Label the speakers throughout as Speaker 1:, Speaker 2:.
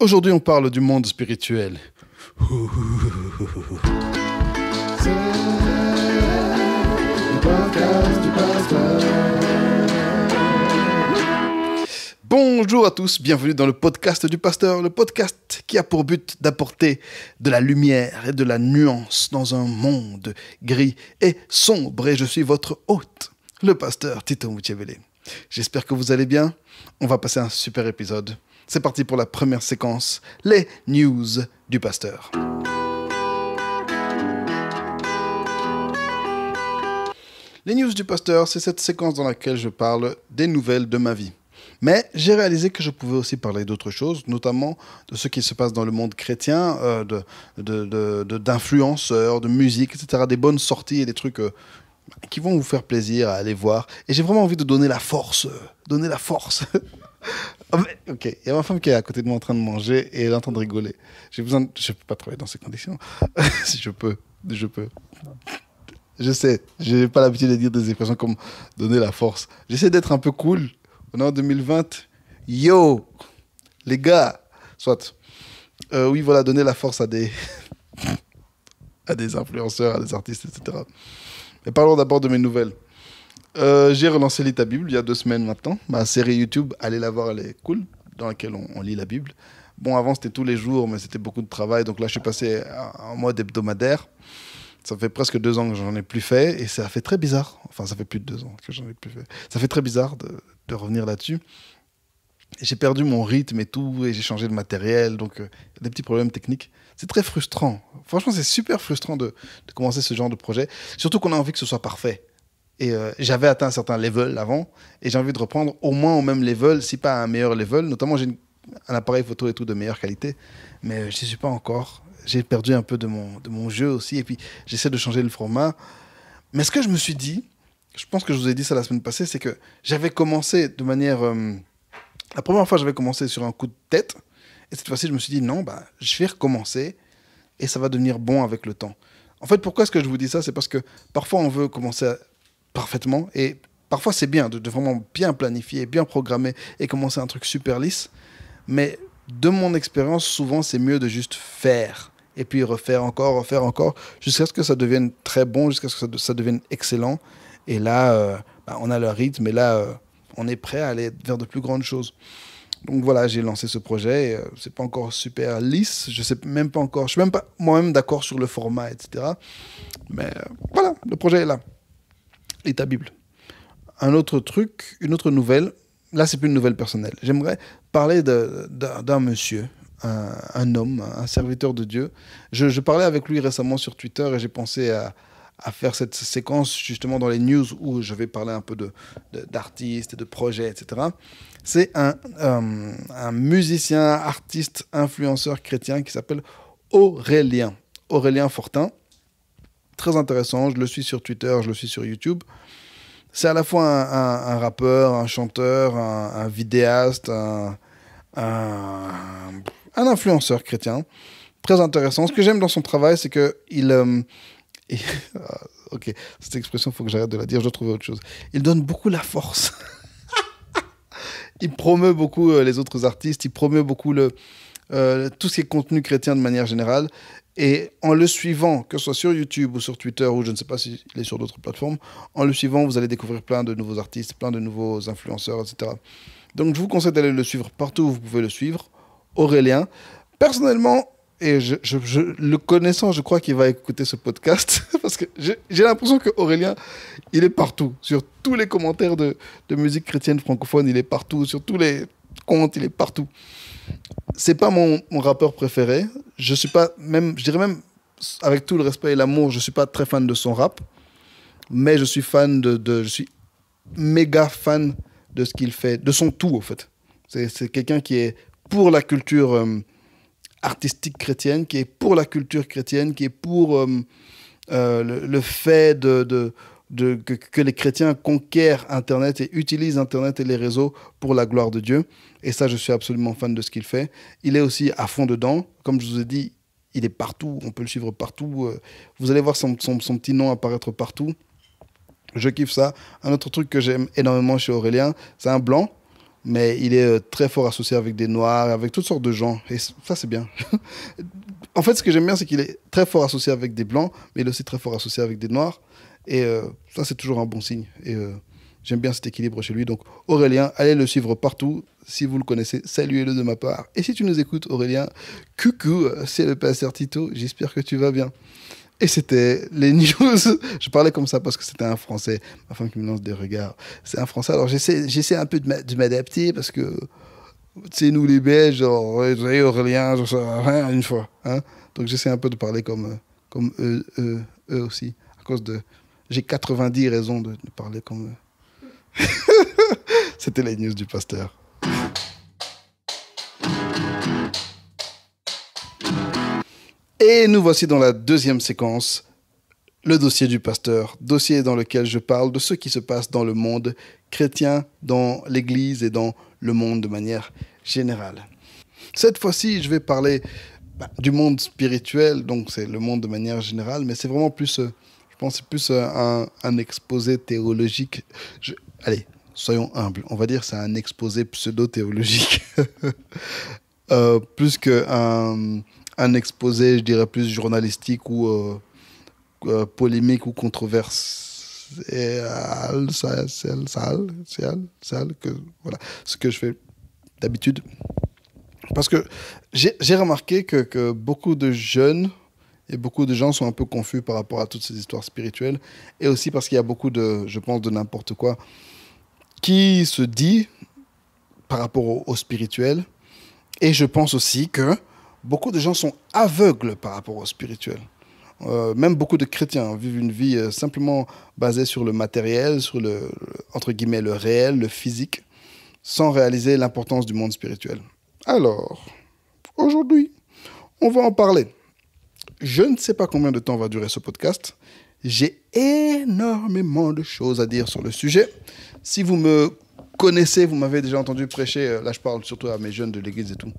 Speaker 1: Aujourd'hui, on parle du monde spirituel. Bonjour à tous, bienvenue dans le podcast du pasteur, le podcast qui a pour but d'apporter de la lumière et de la nuance dans un monde gris et sombre. Et je suis votre hôte, le pasteur Tito Moutiabele. J'espère que vous allez bien. On va passer un super épisode. C'est parti pour la première séquence, les news du pasteur. Les news du pasteur, c'est cette séquence dans laquelle je parle des nouvelles de ma vie. Mais j'ai réalisé que je pouvais aussi parler d'autres choses, notamment de ce qui se passe dans le monde chrétien, euh, d'influenceurs, de, de, musique, etc. Des bonnes sorties et des trucs euh, qui vont vous faire plaisir à aller voir. Et j'ai vraiment envie de donner la force, euh, donner la force Ah, ok, il y a ma femme qui est à côté de moi en train de manger et elle est en train de rigoler. J'ai besoin Je peux pas travailler dans ces conditions. si je peux, je peux. Je sais, je n'ai pas l'habitude de dire des expressions comme donner la force. J'essaie d'être un peu cool. On est en 2020. Yo, les gars, soit. Euh, oui, voilà, donner la force à des, à des influenceurs, à des artistes, etc. Mais parlons d'abord de mes nouvelles. Euh, j'ai relancé l'État Bible il y a deux semaines maintenant. Ma série YouTube, allez la voir, elle est cool, dans laquelle on, lit la Bible. Bon, avant c'était tous les jours, mais c'était beaucoup de travail. Donc là, je suis passé en mode hebdomadaire. Ça fait presque deux ans que j'en ai plus fait et ça fait très bizarre. Enfin, ça fait plus de deux ans que j'en ai plus fait. Ça fait très bizarre de, revenir là-dessus. J'ai perdu mon rythme et tout, et j'ai changé de matériel, donc euh, des petits problèmes techniques. C'est très frustrant. Franchement, c'est super frustrant de commencer ce genre de projet. Surtout qu'on a envie que ce soit parfait. Et euh, j'avais atteint un certain level avant, et j'ai envie de reprendre au moins au même level, si pas à un meilleur level. Notamment, j'ai un appareil photo et tout de meilleure qualité, mais euh, je n'y suis pas encore. J'ai perdu un peu de mon, de mon jeu aussi, et puis j'essaie de changer le format. Mais ce que je me suis dit, je pense que je vous ai dit ça la semaine passée, c'est que j'avais commencé de manière. Euh, la première fois, j'avais commencé sur un coup de tête, et cette fois-ci, je me suis dit non, bah, je vais recommencer, et ça va devenir bon avec le temps. En fait, pourquoi est-ce que je vous dis ça C'est parce que parfois, on veut commencer à parfaitement. Et parfois, c'est bien de, vraiment bien planifier, bien programmer et commencer un truc super lisse. Mais de mon expérience, souvent, c'est mieux de juste faire. Et puis refaire encore, refaire encore, jusqu'à ce que ça devienne très bon, jusqu'à ce que ça, devienne excellent. Et là, euh, bah, on a le rythme et là, euh, on est prêt à aller vers de plus grandes choses. Donc voilà, j'ai lancé ce projet. Euh, c'est pas encore super lisse. Je sais même pas encore. Je suis même pas moi-même d'accord sur le format, etc. Mais voilà, le projet est là. Et ta Bible. Un autre truc, une autre nouvelle, là c'est plus une nouvelle personnelle. J'aimerais parler d'un monsieur, un, homme, un serviteur de Dieu. Je, parlais avec lui récemment sur Twitter et j'ai pensé à, faire cette séquence justement dans les news où je vais parler un peu d'artistes, de, projets, etc. C'est euh, un, musicien, artiste, influenceur chrétien qui s'appelle Aurélien. Aurélien Fortin très intéressant. Je le suis sur Twitter, je le suis sur YouTube. C'est à la fois un, rappeur, un chanteur, un, vidéaste, un, influenceur chrétien. Très intéressant. Ce que j'aime dans son travail, c'est que il. Euh, ok, cette expression, il faut que j'arrête de la dire, je vais trouver autre chose. Il donne beaucoup la force. il promeut beaucoup euh, les autres artistes, il promeut beaucoup le, euh, tout ce qui est contenu chrétien de manière générale. Et en le suivant, que ce soit sur YouTube ou sur Twitter ou je ne sais pas s'il est sur d'autres plateformes, en le suivant, vous allez découvrir plein de nouveaux artistes, plein de nouveaux influenceurs, etc. Donc je vous conseille d'aller le suivre partout où vous pouvez le suivre. Aurélien, personnellement, et le connaissant, je crois qu'il va écouter ce podcast parce que j'ai l'impression que Aurélien, il est partout sur tous les commentaires de, de musique chrétienne francophone, il est partout sur tous les compte, il est partout. C'est pas mon, mon, rappeur préféré. Je suis pas, même, je dirais même, avec tout le respect et l'amour, je suis pas très fan de son rap. Mais je suis fan de, je suis méga fan de ce qu'il fait, de son tout, en fait. C'est quelqu'un qui est pour la culture euh, artistique chrétienne, qui est pour la culture chrétienne, qui est pour euh, euh, le, fait de que, les chrétiens conquièrent Internet et utilisent Internet et les réseaux pour la gloire de Dieu. Et ça, je suis absolument fan de ce qu'il fait. Il est aussi à fond dedans. Comme je vous ai dit, il est partout. On peut le suivre partout. Euh, vous allez voir son, son petit nom apparaître partout. Je kiffe ça. Un autre truc que j'aime énormément chez Aurélien, c'est un blanc mais il est euh, très fort associé avec des noirs, avec toutes sortes de gens. Et ça, c'est bien. en fait, ce que j'aime bien, c'est qu'il est très fort associé avec des blancs, mais il est aussi très fort associé avec des noirs. Et euh, ça, c'est toujours un bon signe. Et euh, j'aime bien cet équilibre chez lui. Donc, Aurélien, allez le suivre partout. Si vous le connaissez, saluez-le de ma part. Et si tu nous écoutes, Aurélien, coucou, c'est le pasteur Tito. J'espère que tu vas bien. Et c'était les news. Je parlais comme ça parce que c'était un français. Ma qu'il qui me lance des regards. C'est un français. Alors, j'essaie un peu de m'adapter parce que c'est nous les Belges, genre, oh, Aurélien, ne sais rien une fois. Hein Donc j'essaie un peu de parler comme, comme eux, eux, eux aussi, à cause de j'ai 90 raisons de, parler comme C'était les news du pasteur. Et nous voici dans la deuxième séquence, le dossier du pasteur, dossier dans lequel je parle de ce qui se passe dans le monde chrétien, dans l'Église et dans le monde de manière générale. Cette fois-ci, je vais parler bah, du monde spirituel, donc c'est le monde de manière générale, mais c'est vraiment plus euh, c'est plus euh, un, exposé théologique. allez, soyons humbles. On va dire c'est un exposé pseudo-théologique. Euh, plus qu'un un exposé, je dirais, plus journalistique ou euh, polémique ou controverse. C'est ça, que voilà ce que je fais d'habitude parce que j'ai remarqué que, que beaucoup de jeunes et beaucoup de gens sont un peu confus par rapport à toutes ces histoires spirituelles. Et aussi parce qu'il y a beaucoup de, je pense, de n'importe quoi qui se dit par rapport au, spirituel. Et je pense aussi que beaucoup de gens sont aveugles par rapport au spirituel. Euh, même beaucoup de chrétiens vivent une vie euh, simplement basée sur le matériel, sur le, entre guillemets, le réel, le physique, sans réaliser l'importance du monde spirituel. Alors, aujourd'hui, on va en parler. Je ne sais pas combien de temps va durer ce podcast. J'ai énormément de choses à dire sur le sujet. Si vous me connaissez, vous m'avez déjà entendu prêcher, euh, là je parle surtout à mes jeunes de l'église et tout,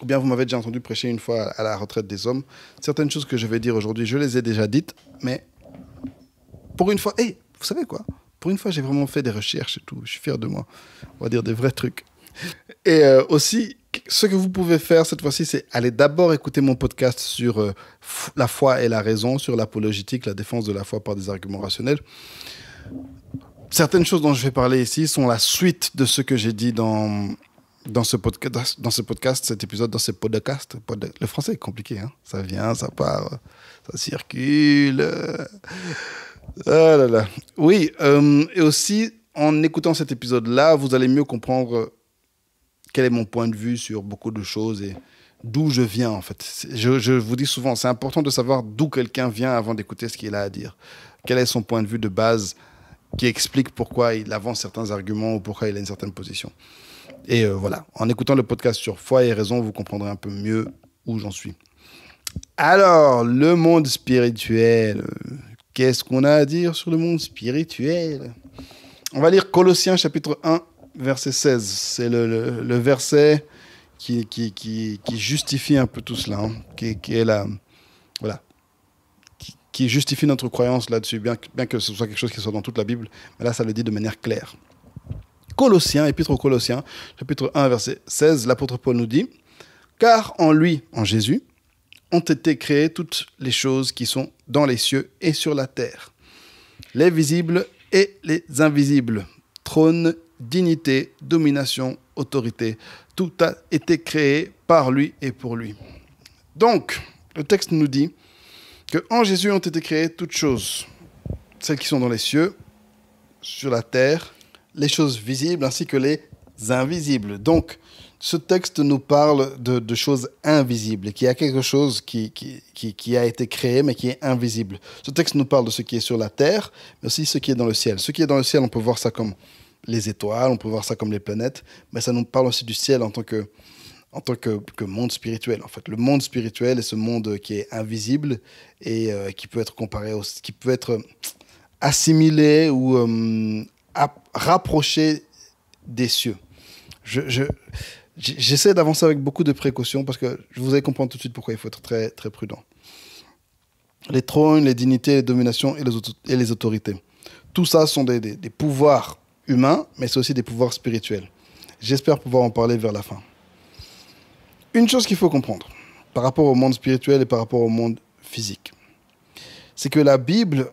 Speaker 1: ou bien vous m'avez déjà entendu prêcher une fois à la retraite des hommes, certaines choses que je vais dire aujourd'hui, je les ai déjà dites, mais pour une fois, vous savez quoi Pour une fois, j'ai vraiment fait des recherches et tout, je suis fier de moi, on va dire des vrais trucs. Et euh, aussi, ce que vous pouvez faire cette fois-ci, c'est aller d'abord écouter mon podcast sur euh, la foi et la raison, sur l'apologétique, la défense de la foi par des arguments rationnels. Certaines choses dont je vais parler ici sont la suite de ce que j'ai dit dans, dans, ce podcast, dans ce podcast, cet épisode, dans ce podcast. le français est compliqué, hein ça vient, ça part, ça circule. Ah là là. Oui, euh, et aussi, en écoutant cet épisode-là, vous allez mieux comprendre quel est mon point de vue sur beaucoup de choses et d'où je viens en fait. Je, vous dis souvent, c'est important de savoir d'où quelqu'un vient avant d'écouter ce qu'il a à dire. Quel est son point de vue de base qui explique pourquoi il avance certains arguments ou pourquoi il a une certaine position. Et euh, voilà, en écoutant le podcast sur foi et raison, vous comprendrez un peu mieux où j'en suis. Alors, le monde spirituel. Qu'est-ce qu'on a à dire sur le monde spirituel On va lire Colossiens chapitre 1 verset 16. C'est le, verset qui, justifie un peu tout cela, hein, qui, est la, voilà, qui, justifie notre croyance là-dessus, bien, que ce soit quelque chose qui soit dans toute la Bible. Mais là, ça le dit de manière claire. Colossiens, épître aux Colossiens, chapitre 1, verset 16, l'apôtre Paul nous dit Car en lui, en Jésus, ont été créées toutes les choses qui sont dans les cieux et sur la terre, les visibles et les invisibles, trônes dignité, domination, autorité. Tout a été créé par lui et pour lui. Donc, le texte nous dit que en Jésus ont été créées toutes choses, celles qui sont dans les cieux, sur la terre, les choses visibles ainsi que les invisibles. Donc, ce texte nous parle de, choses invisibles qu'il y a quelque chose qui, qui, a été créé mais qui est invisible. Ce texte nous parle de ce qui est sur la terre, mais aussi ce qui est dans le ciel. Ce qui est dans le ciel, on peut voir ça comme les étoiles, on peut voir ça comme les planètes, mais ça nous parle aussi du ciel en tant que, en tant que, monde spirituel. En fait, le monde spirituel est ce monde qui est invisible et euh, qui peut être comparé qui peut être euh, assimilé ou euh, rapproché des cieux. J'essaie je, j'essaie d'avancer avec beaucoup de précautions parce que je vous allez comprendre tout de suite pourquoi il faut être très, très prudent. Les trônes, les dignités, les dominations et les, les autorités. Tout ça sont des pouvoirs humains, mais c'est aussi des pouvoirs spirituels. J'espère pouvoir en parler vers la fin. Une chose qu'il faut comprendre par rapport au monde spirituel et par rapport au monde physique, c'est que la Bible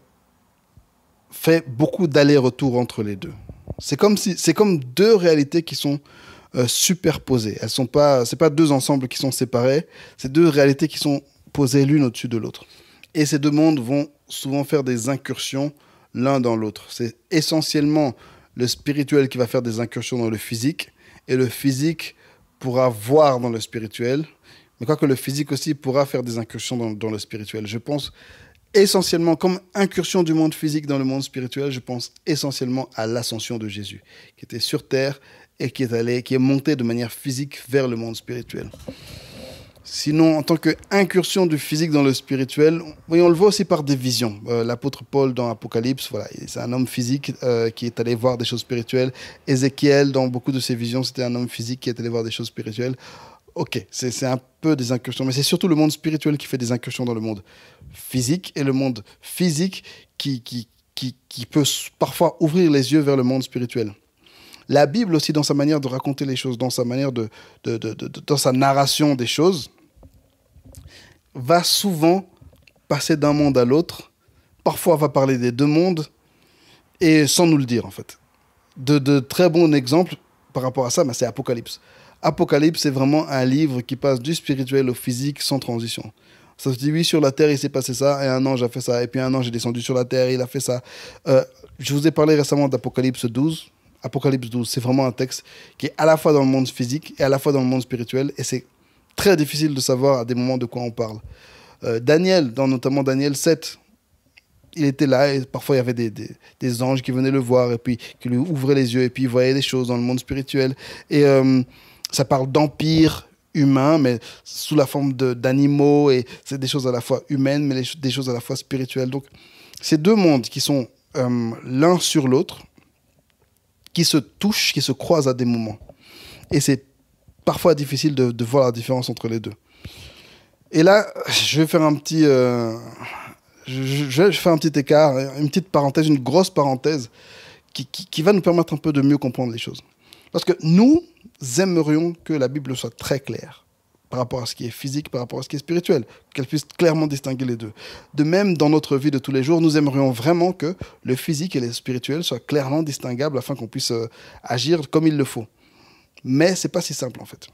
Speaker 1: fait beaucoup d'allers-retours entre les deux. C'est comme, si, c'est comme deux réalités qui sont euh, superposées. Elles sont pas, c'est pas deux ensembles qui sont séparés, c'est deux réalités qui sont posées l'une au-dessus de l'autre. Et ces deux mondes vont souvent faire des incursions l'un dans l'autre. C'est essentiellement le spirituel qui va faire des incursions dans le physique, et le physique pourra voir dans le spirituel, mais quoi que le physique aussi pourra faire des incursions dans, le spirituel. Je pense essentiellement, comme incursion du monde physique dans le monde spirituel, je pense essentiellement à l'ascension de Jésus, qui était sur terre et qui est allé, qui est monté de manière physique vers le monde spirituel. Sinon, en tant qu'incursion du physique dans le spirituel, on le voit aussi par des visions. Euh, l'apôtre Paul dans Apocalypse, voilà, c'est un homme physique euh, qui est allé voir des choses spirituelles. Ézéchiel, dans beaucoup de ses visions, c'était un homme physique qui est allé voir des choses spirituelles. Ok, c'est un peu des incursions, mais c'est surtout le monde spirituel qui fait des incursions dans le monde physique et le monde physique qui, qui peut parfois ouvrir les yeux vers le monde spirituel. La Bible aussi, dans sa manière de raconter les choses, dans sa manière de, dans sa narration des choses, va souvent passer d'un monde à l'autre. Parfois, va parler des deux mondes et sans nous le dire en fait. De, très bons exemples par rapport à ça, bah, c'est Apocalypse. Apocalypse, c'est vraiment un livre qui passe du spirituel au physique sans transition. Ça se dit, oui, sur la Terre, il s'est passé ça, et un ange a fait ça, et puis un ange est descendu sur la Terre, il a fait ça. Euh, je vous ai parlé récemment d'Apocalypse 12, Apocalypse 12, c'est vraiment un texte qui est à la fois dans le monde physique et à la fois dans le monde spirituel, et c'est très difficile de savoir à des moments de quoi on parle. Euh, Daniel, dans notamment Daniel 7, il était là et parfois il y avait des, des, anges qui venaient le voir et puis qui lui ouvraient les yeux et puis il voyait des choses dans le monde spirituel. Et euh, ça parle d'empire humain, mais sous la forme d'animaux et c'est des choses à la fois humaines, mais des choses à la fois spirituelles. Donc, ces deux mondes qui sont euh, l'un sur l'autre, qui se touchent, qui se croisent à des moments. Et c'est parfois difficile de, voir la différence entre les deux. Et là, je vais faire un petit, euh, je, un petit écart, une petite parenthèse, une grosse parenthèse qui va nous permettre un peu de mieux comprendre les choses. Parce que nous aimerions que la Bible soit très claire par rapport à ce qui est physique, par rapport à ce qui est spirituel, qu'elle puisse clairement distinguer les deux. De même, dans notre vie de tous les jours, nous aimerions vraiment que le physique et le spirituel soient clairement distinguables afin qu'on puisse euh, agir comme il le faut. Mais ce n'est pas si simple en fait.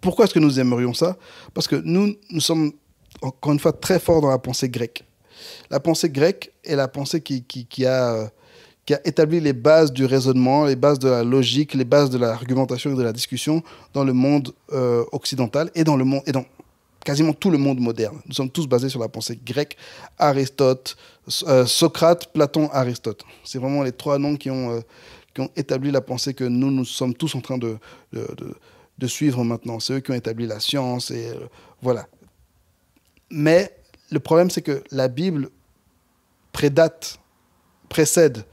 Speaker 1: Pourquoi est-ce que nous aimerions ça Parce que nous, nous sommes encore une fois très forts dans la pensée grecque. La pensée grecque est la pensée qui, qui a euh, qui a établi les bases du raisonnement, les bases de la logique, les bases de l'argumentation et de la discussion dans le monde euh, occidental et dans le monde et dans quasiment tout le monde moderne. Nous sommes tous basés sur la pensée grecque, Aristote, euh, Socrate, Platon, Aristote. C'est vraiment les trois noms qui ont, euh, qui ont établi la pensée que nous, nous sommes tous en train de, de, suivre maintenant. C'est eux qui ont établi la science et voilà. Mais le problème, c'est que la Bible prédate, précède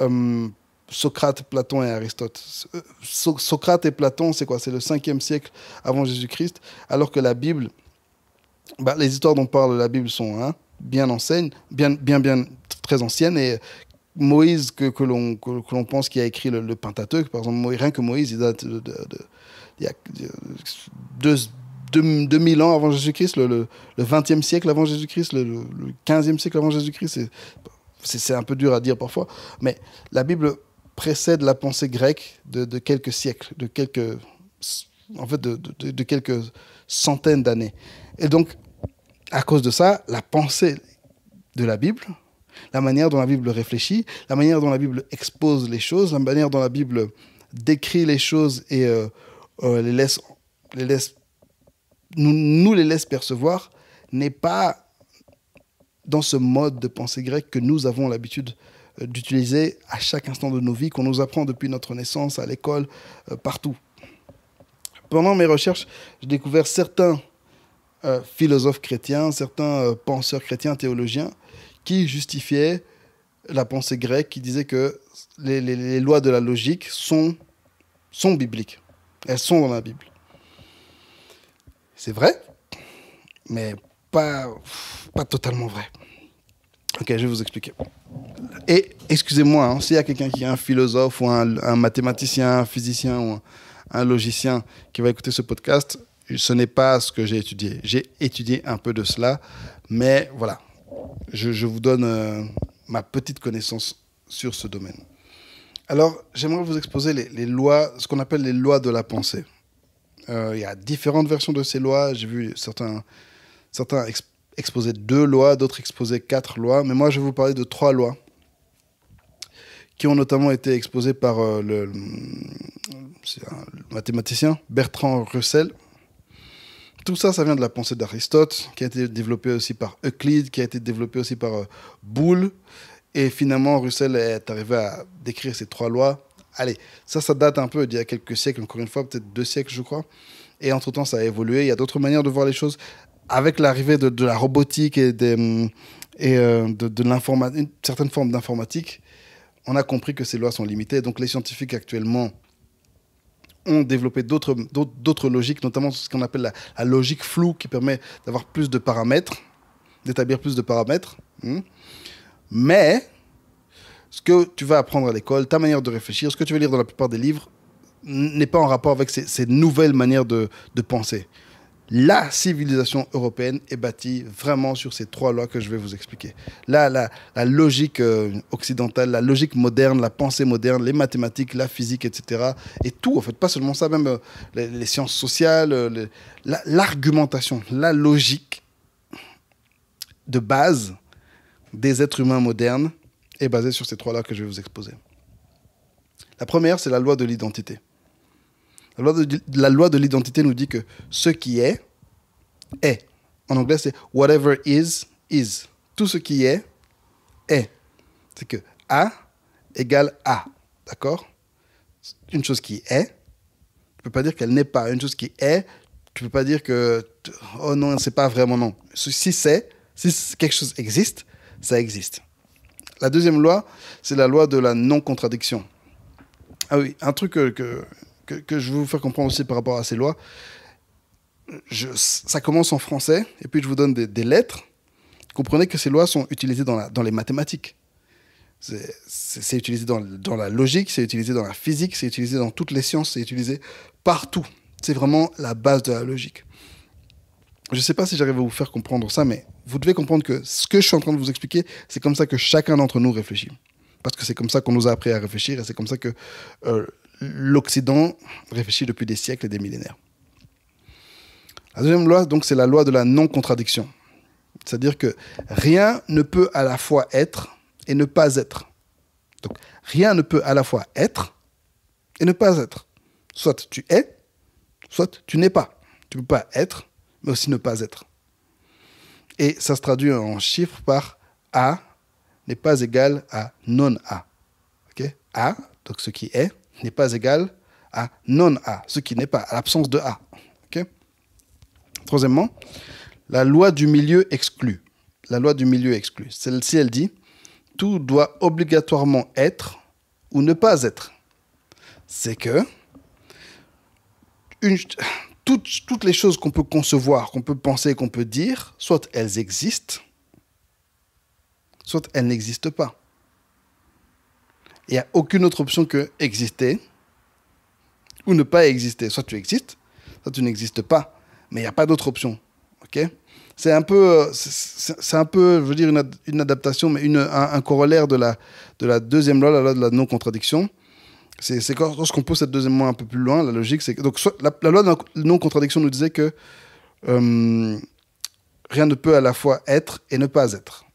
Speaker 1: euh, Socrate, Platon et Aristote. Euh, Socrate et Platon, c'est quoi C'est le 5e siècle avant Jésus-Christ, alors que la Bible, bah, les histoires dont parle la Bible sont hein, bien anciennes, bien, bien, bien très anciennes, et Moïse, que, que l'on que, pense qui a écrit le, Pentateuque, par exemple, rien que Moïse, il date de, de, 2000 ans avant Jésus-Christ, le, 20e siècle avant Jésus-Christ, le, le, 15e siècle avant Jésus-Christ. c'est c'est un peu dur à dire parfois, mais la Bible précède la pensée grecque de, quelques siècles, de quelques, en fait, de, quelques centaines d'années. Et donc, à cause de ça, la pensée de la Bible, la manière dont la Bible réfléchit, la manière dont la Bible expose les choses, la manière dont la Bible décrit les choses et euh, euh, les laisse, nous les laisse percevoir, n'est pas dans ce mode de pensée grecque que nous avons l'habitude euh, d'utiliser à chaque instant de nos vies, qu'on nous apprend depuis notre naissance, à l'école, euh, partout. Pendant mes recherches, j'ai découvert certains euh, philosophes chrétiens, certains penseurs chrétiens, théologiens, qui justifiaient la pensée grecque, qui disaient que les, les lois de la logique sont, sont bibliques. Elles sont dans la Bible. C'est vrai, mais pas, pas totalement vrai. Ok, je vais vous expliquer. Et excusez-moi, hein, s'il y a quelqu'un qui est un philosophe ou un, mathématicien, un physicien ou un, logicien qui va écouter ce podcast, ce n'est pas ce que j'ai étudié. J'ai étudié un peu de cela, mais voilà, je, vous donne euh, ma petite connaissance sur ce domaine. Alors, j'aimerais vous exposer les, lois, ce qu'on appelle les lois de la pensée. Euh, il y a différentes versions de ces lois. J'ai vu certains Certains exposaient deux lois, d'autres exposaient quatre lois, mais moi je vais vous parler de trois lois qui ont notamment été exposées par euh, le, mathématicien Bertrand Russell. Tout ça, ça vient de la pensée d'Aristote, qui a été développée aussi par Euclide, qui a été développée aussi par euh, Et finalement, Russell est arrivé à décrire ces trois lois. Allez, ça, ça date un peu d'il y a quelques siècles, encore une fois, peut-être deux siècles, je crois. Et entre-temps, ça a évolué. Il y a d'autres manières de voir les choses avec l'arrivée de, la robotique et, des, mm, et euh, de, de une certaine forme d'informatique, on a compris que ces lois sont limitées. Donc les scientifiques actuellement ont développé d'autres logiques, notamment ce qu'on appelle la, logique floue, qui permet d'avoir plus de paramètres, d'établir plus de paramètres. Hmm. Mais ce que tu vas apprendre à l'école, ta manière de réfléchir, ce que tu vas lire dans la plupart des livres, n'est pas en rapport avec ces, nouvelles manières de penser la civilisation européenne est bâtie vraiment sur ces trois lois que je vais vous expliquer. Là, la, logique euh, occidentale, la logique moderne, la pensée moderne, les mathématiques, la physique, etc. Et tout, en fait, pas seulement ça, même euh, les, sciences sociales, euh, l'argumentation, la, la, logique de base des êtres humains modernes est basée sur ces trois lois que je vais vous exposer. La première, c'est la loi de l'identité. La loi de, l'identité nous dit que ce qui est, est. En anglais, c'est whatever is, is. Tout ce qui est, est. C'est que A égale A. D'accord Une chose qui est, tu peux pas dire qu'elle n'est pas. Une chose qui est, tu peux pas dire que oh non, c'est pas vraiment non. Si c'est, si quelque chose existe, ça existe. La deuxième loi, c'est la loi de la non-contradiction. Ah oui, un truc euh, que que, je veux vous faire comprendre aussi par rapport à ces lois. ça commence en français, et puis je vous donne des, lettres. Comprenez que ces lois sont utilisées dans, les mathématiques. C'est utilisé dans, la logique, c'est utilisé dans la physique, c'est utilisé dans toutes les sciences, c'est utilisé partout. C'est vraiment la base de la logique. Je ne sais pas si j'arrive à vous faire comprendre ça, mais vous devez comprendre que ce que je suis en train de vous expliquer, c'est comme ça que chacun d'entre nous réfléchit. Parce que c'est comme ça qu'on nous a appris à réfléchir et c'est comme ça que euh, l'Occident réfléchit depuis des siècles et des millénaires. La deuxième loi, donc, c'est la loi de la non-contradiction. C'est-à-dire que rien ne peut à la fois être et ne pas être. Donc, rien ne peut à la fois être et ne pas être. Soit tu es, soit tu n'es pas. Tu ne peux pas être, mais aussi ne pas être. Et ça se traduit en chiffres par A n'est pas égal à non-A. A, donc ce qui est, n'est pas égal à non-A, ce qui n'est pas, à l'absence de A. Troisièmement, la loi du milieu exclut La loi du milieu exclut Celle-ci, elle dit, tout doit obligatoirement être ou ne pas être. C'est que toutes, toutes les choses qu'on peut concevoir, qu'on peut penser, qu'on peut dire, soit elles existent, soit elles n'existent pas. Il n'y a aucune autre option que exister ou ne pas exister. Soit tu existes, soit tu n'existes pas. Mais il n'y a pas d'autre option. ok c'est un peu, euh, c'est un peu, je veux dire, une, adaptation, mais une, un, corollaire de la, de la deuxième loi, la loi de la non-contradiction. C'est quand lorsqu'on pose cette deuxième loi un peu plus loin, la logique, c'est que donc, soit, la, loi de la non-contradiction nous disait que euh, rien ne peut à la fois être et ne pas être.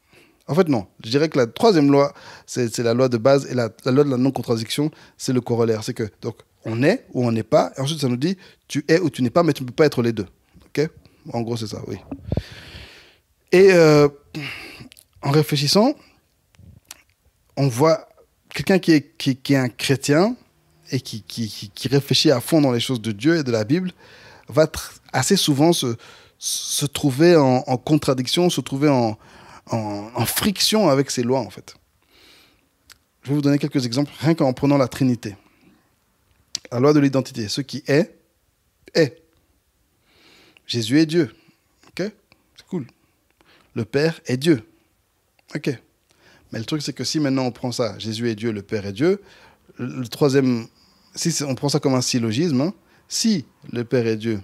Speaker 1: En fait, non. Je dirais que la troisième loi, c'est la loi de base et la, loi de la non-contradiction, c'est le corollaire. C'est que, donc, on est ou on n'est pas. Et ensuite, ça nous dit, tu es ou tu n'es pas, mais tu ne peux pas être les deux. OK En gros, c'est ça, oui. Et euh, en réfléchissant, on voit quelqu'un qui est, est, un chrétien et qui, qui, réfléchit à fond dans les choses de Dieu et de la Bible, va assez souvent se, trouver en, en, contradiction, se trouver en, en, friction avec ces lois, en fait. Je vais vous donner quelques exemples, rien qu'en prenant la Trinité. La loi de l'identité, ce qui est, est. Jésus est Dieu. OK C'est cool. Le Père est Dieu. OK. Mais le truc, c'est que si maintenant on prend ça, Jésus est Dieu, le Père est Dieu, le troisième, si on prend ça comme un syllogisme, hein, si le Père est Dieu,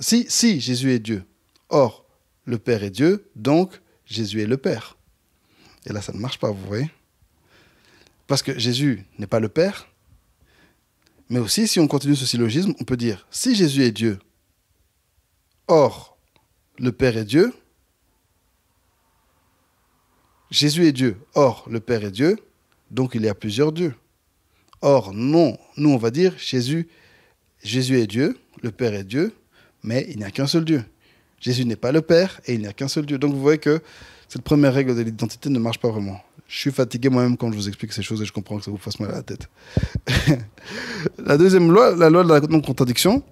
Speaker 1: si, si Jésus est Dieu, or le Père est Dieu, donc Jésus est le Père. Et là, ça ne marche pas, vous voyez Parce que Jésus n'est pas le Père. Mais aussi, si on continue ce syllogisme, on peut dire, si Jésus est Dieu, or le Père est Dieu, Jésus est Dieu, or le Père est Dieu, donc il y a plusieurs dieux. Or, non, nous on va dire Jésus, Jésus est Dieu, le Père est Dieu, mais il n'y a qu'un seul Dieu. Jésus n'est pas le Père et il n'y a qu'un seul Dieu. Donc vous voyez que cette première règle de l'identité ne marche pas vraiment. Je suis fatigué moi-même quand je vous explique ces choses et je comprends que ça vous fasse mal à la tête. la deuxième loi, la loi de la non-contradiction,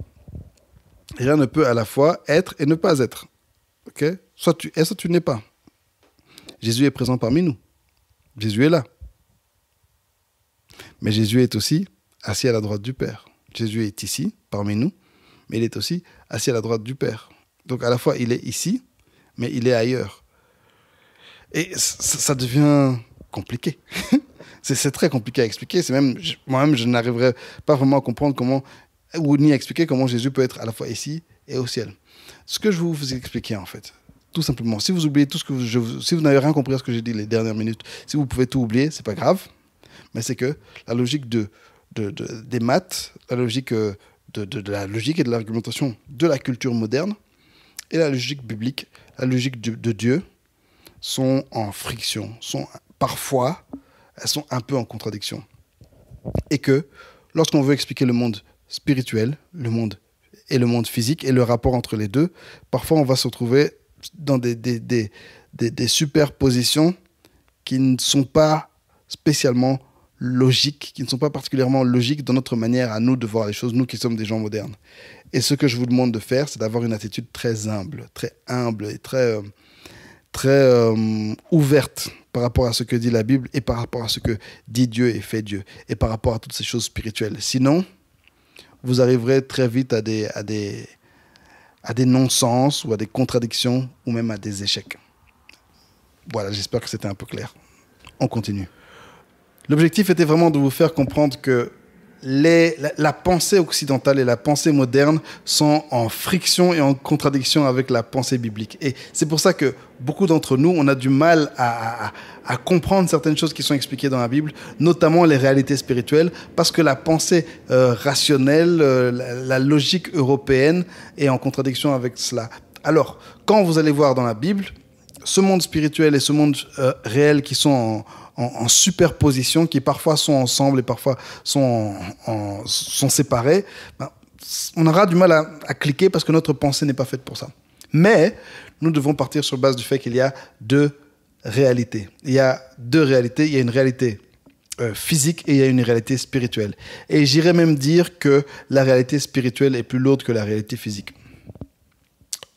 Speaker 1: rien eh ne peut à la fois être et ne pas être. Soit tu es, soit tu n'es pas. Jésus est présent parmi nous. Jésus est là. Mais Jésus est aussi assis à la droite du Père. Jésus est ici, parmi nous, mais il est aussi assis à la droite du Père. Donc à la fois, il est ici, mais il est ailleurs. Et ça devient compliqué. c'est très compliqué à expliquer. C'est même moi-même, je n'arriverai pas vraiment à comprendre comment ou ni à expliquer comment Jésus peut être à la fois ici et au ciel. Ce que je vous, vous expliquer en fait, tout simplement. Si vous oubliez tout ce que je, si vous n'avez rien compris à ce que j'ai dit les dernières minutes, si vous pouvez tout oublier, ce n'est pas grave. Mais c'est que la logique de, des maths, la logique euh, de la logique et de l'argumentation de la culture moderne et la logique biblique, la logique de, Dieu, sont en friction, sont parfois, elles sont un peu en contradiction. Et que lorsqu'on veut expliquer le monde spirituel, le monde et le monde physique et le rapport entre les deux, parfois on va se retrouver dans des, des, des superpositions qui ne sont pas spécialement logiques, qui ne sont pas particulièrement logiques dans notre manière à nous de voir les choses, nous qui sommes des gens modernes. Et ce que je vous demande de faire, c'est d'avoir une attitude très humble, très humble et très, euh, très euh, ouverte par rapport à ce que dit la Bible et par rapport à ce que dit Dieu et fait Dieu et par rapport à toutes ces choses spirituelles. Sinon, vous arriverez très vite à des, à des, à des non-sens ou à des contradictions ou même à des échecs. Voilà, j'espère que c'était un peu clair. On continue. L'objectif était vraiment de vous faire comprendre que la, pensée occidentale et la pensée moderne sont en friction et en contradiction avec la pensée biblique. Et c'est pour ça que beaucoup d'entre nous, on a du mal à, comprendre certaines choses qui sont expliquées dans la Bible, notamment les réalités spirituelles, parce que la pensée euh, rationnelle, euh, la logique européenne est en contradiction avec cela. Alors, quand vous allez voir dans la Bible, ce monde spirituel et ce monde euh, réel qui sont en, superposition, qui parfois sont ensemble et parfois sont, sont séparés, ben, on aura du mal à, cliquer parce que notre pensée n'est pas faite pour ça. Mais nous devons partir sur base du fait qu'il y a deux réalités. Il y a deux réalités. Il y a une réalité euh, physique et il y a une réalité spirituelle. Et j'irais même dire que la réalité spirituelle est plus lourde que la réalité physique.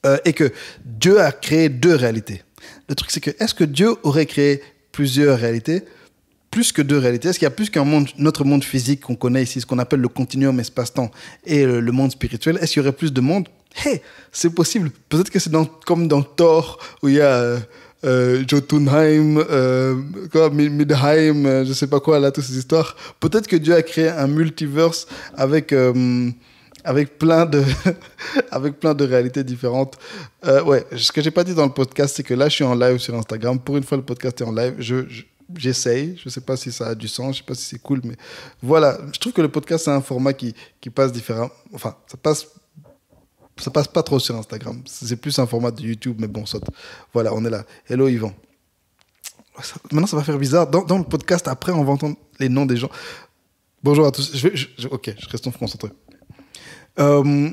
Speaker 1: Euh, et que Dieu a créé deux réalités. Le truc, c'est que est-ce que Dieu aurait créé plusieurs réalités plus que deux réalités Est-ce qu'il y a plus qu'un monde, notre monde physique qu'on connaît ici, ce qu'on appelle le continuum espace-temps, et le, monde spirituel Est-ce qu'il y aurait plus de monde Hé, hey, c'est possible. Peut-être que c'est comme dans Thor, où il y a euh, euh, Jotunheim, euh, Midheim, je sais pas quoi, là, toutes ces histoires. Peut-être que Dieu a créé un multiverse avec avec plein de, avec plein de réalités différentes. Euh, ouais, ce que j'ai pas dit dans le podcast, c'est que là, je suis en live sur Instagram. Pour une fois, le podcast est en live. Je, j'essaye. Je ne sais pas si ça a du sens, je ne sais pas si c'est cool, mais voilà. Je trouve que le podcast, c'est un format qui, qui passe différent. Enfin, ça passe. Ça passe pas trop sur Instagram. C'est plus un format de YouTube, mais bon, saute. Voilà, on est là. Hello, Yvan. maintenant, ça va faire bizarre. Dans, le podcast, après, on va entendre les noms des gens. Bonjour à tous. ok, je reste concentré. Euh,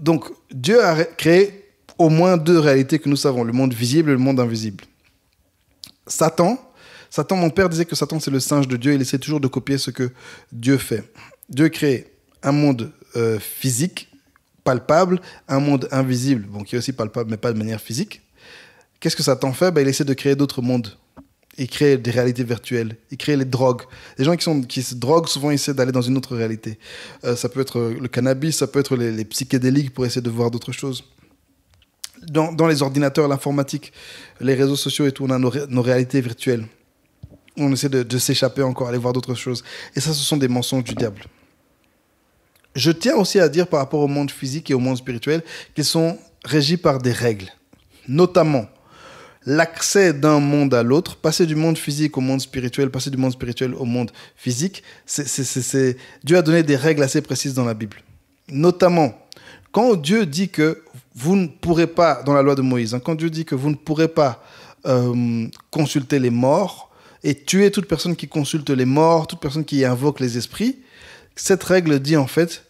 Speaker 1: donc, Dieu a créé au moins deux réalités que nous savons, le monde visible et le monde invisible. Satan, Satan, mon père disait que Satan c'est le singe de Dieu, il essaie toujours de copier ce que Dieu fait. Dieu crée un monde euh, physique, palpable, un monde invisible, bon, qui est aussi palpable mais pas de manière physique. Qu'est-ce que Satan fait ben, Il essaie de créer d'autres mondes ils créent des réalités virtuelles, Et créent les drogues. Les gens qui, se droguent souvent essaient d'aller dans une autre réalité. Euh, ça peut être le cannabis, ça peut être les, psychédéliques pour essayer de voir d'autres choses. Dans, les ordinateurs, l'informatique, les réseaux sociaux et tout, on a nos, réalités virtuelles. On essaie de, de s'échapper encore, aller voir d'autres choses. Et ça, ce sont des mensonges du diable. Je tiens aussi à dire par rapport au monde physique et au monde spirituel qu'ils sont régis par des règles, notamment l'accès d'un monde à l'autre, passer du monde physique au monde spirituel, passer du monde spirituel au monde physique, c'est, Dieu a donné des règles assez précises dans la Bible. Notamment, quand Dieu dit que vous ne pourrez pas, dans la loi de Moïse, hein, quand Dieu dit que vous ne pourrez pas euh, consulter les morts et tuer toute personne qui consulte les morts, toute personne qui invoque les esprits, cette règle dit en fait,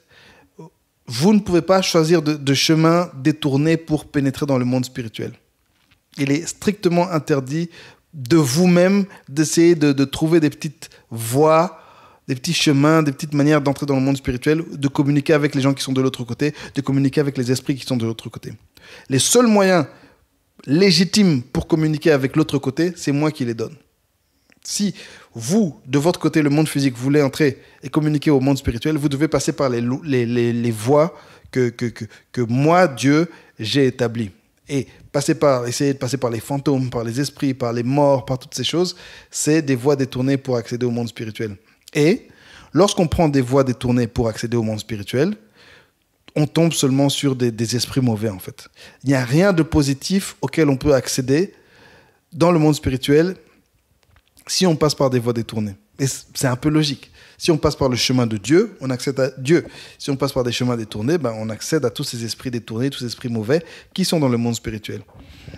Speaker 1: vous ne pouvez pas choisir de chemin détourné pour pénétrer dans le monde spirituel il est strictement interdit de vous-même d'essayer de, trouver des petites voies, des petits chemins, des petites manières d'entrer dans le monde spirituel, de communiquer avec les gens qui sont de l'autre côté, de communiquer avec les esprits qui sont de l'autre côté. Les seuls moyens légitimes pour communiquer avec l'autre côté, c'est moi qui les donne. Si vous, de votre côté, le monde physique, voulez entrer et communiquer au monde spirituel, vous devez passer par les, les, les, voies que, que, que moi, Dieu, j'ai établies. Et passer par, essayer de passer par les fantômes, par les esprits, par les morts, par toutes ces choses, c'est des voies détournées pour accéder au monde spirituel. Et lorsqu'on prend des voies détournées pour accéder au monde spirituel, on tombe seulement sur des, des esprits mauvais en fait. Il n'y a rien de positif auquel on peut accéder dans le monde spirituel si on passe par des voies détournées. Et c'est un peu logique. Si on passe par le chemin de Dieu, on accède à Dieu. Si on passe par des chemins détournés, ben, on accède à tous ces esprits détournés, tous ces esprits mauvais qui sont dans le monde spirituel.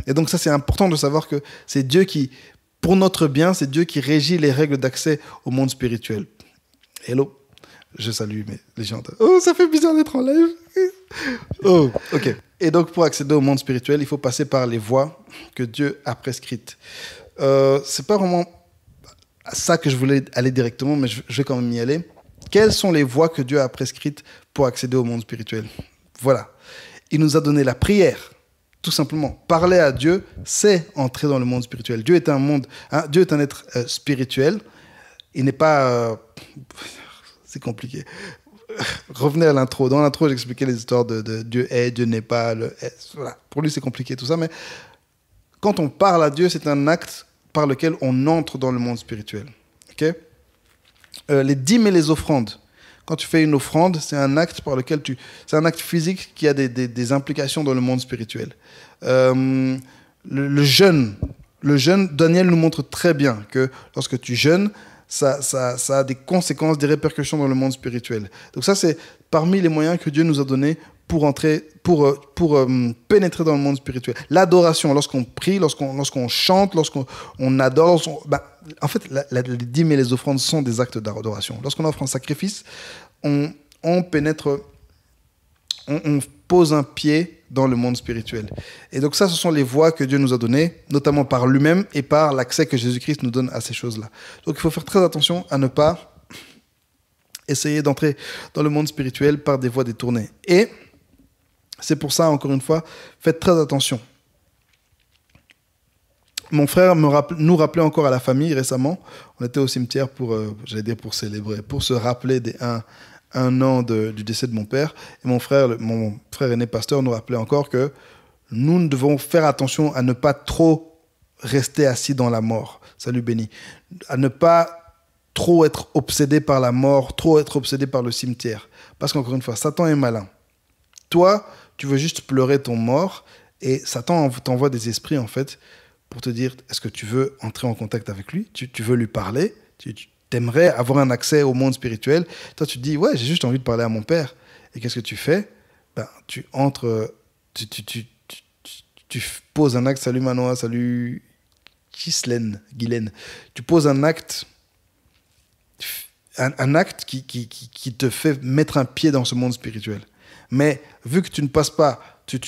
Speaker 1: Et donc ça, c'est important de savoir que c'est Dieu qui, pour notre bien, c'est Dieu qui régit les règles d'accès au monde spirituel. Hello je salue mais les gens. Oh, ça fait bizarre d'être en live. oh, ok. Et donc, pour accéder au monde spirituel, il faut passer par les voies que Dieu a prescrites. Euh, c'est pas vraiment ça que je voulais aller directement, mais je, vais quand même y aller. Quelles sont les voies que Dieu a prescrites pour accéder au monde spirituel Voilà. Il nous a donné la prière, tout simplement. Parler à Dieu, c'est entrer dans le monde spirituel. Dieu est un monde, hein, Dieu est un être euh, spirituel. Il n'est pas, euh, c'est compliqué. Revenez à l'intro. Dans l'intro, j'expliquais les histoires de, Dieu est, Dieu n'est pas. Voilà. Pour lui, c'est compliqué tout ça, mais quand on parle à Dieu, c'est un acte par lequel on entre dans le monde spirituel. Euh, les dîmes et les offrandes. Quand tu fais une offrande, c'est un acte par lequel tu, c'est un acte physique qui a des, implications dans le monde spirituel. Euh, le, jeûne, le jeûne, Daniel nous montre très bien que lorsque tu jeûnes, ça, ça, ça a des conséquences, des répercussions dans le monde spirituel. Donc ça, c'est parmi les moyens que Dieu nous a donnés pour entrer, pour, euh, pour euh, pénétrer dans le monde spirituel. L'adoration, lorsqu'on prie, lorsqu'on lorsqu'on chante, lorsqu'on adore, bah, en fait, la, les dîmes et les offrandes sont des actes d'adoration. Lorsqu'on offre un sacrifice, on, on pénètre, on, on, pose un pied dans le monde spirituel. Et donc ça, ce sont les voies que Dieu nous a données, notamment par lui-même et par l'accès que Jésus-Christ nous donne à ces choses-là. Donc il faut faire très attention à ne pas essayer d'entrer dans le monde spirituel par des voies détournées. Et c'est pour ça, encore une fois, faites très attention. Mon frère nous rappelait encore à la famille récemment. On était au cimetière pour, euh, j'allais pour célébrer, pour se rappeler des un, an du décès de mon père. Et mon frère, mon frère aîné pasteur nous rappelait encore que nous devons faire attention à ne pas trop rester assis dans la mort. Salut béni. À ne pas trop être obsédé par la mort, trop être obsédé par le cimetière. Parce qu'encore une fois, Satan est malin. Toi, tu veux juste pleurer ton mort et Satan t'envoie des esprits en fait pour te dire est-ce que tu veux entrer en contact avec lui, tu, veux lui parler, tu, aimerais avoir un accès au monde spirituel. Toi, tu te dis ouais, j'ai juste envie de parler à mon père. Et qu'est-ce que tu fais ben, Tu entres, tu, tu, poses un acte, salut Manoa, salut Ghislaine, Guylaine. Tu poses un acte. Un, acte qui, qui te fait mettre un pied dans ce monde spirituel. Mais vu que tu ne passes pas, tu,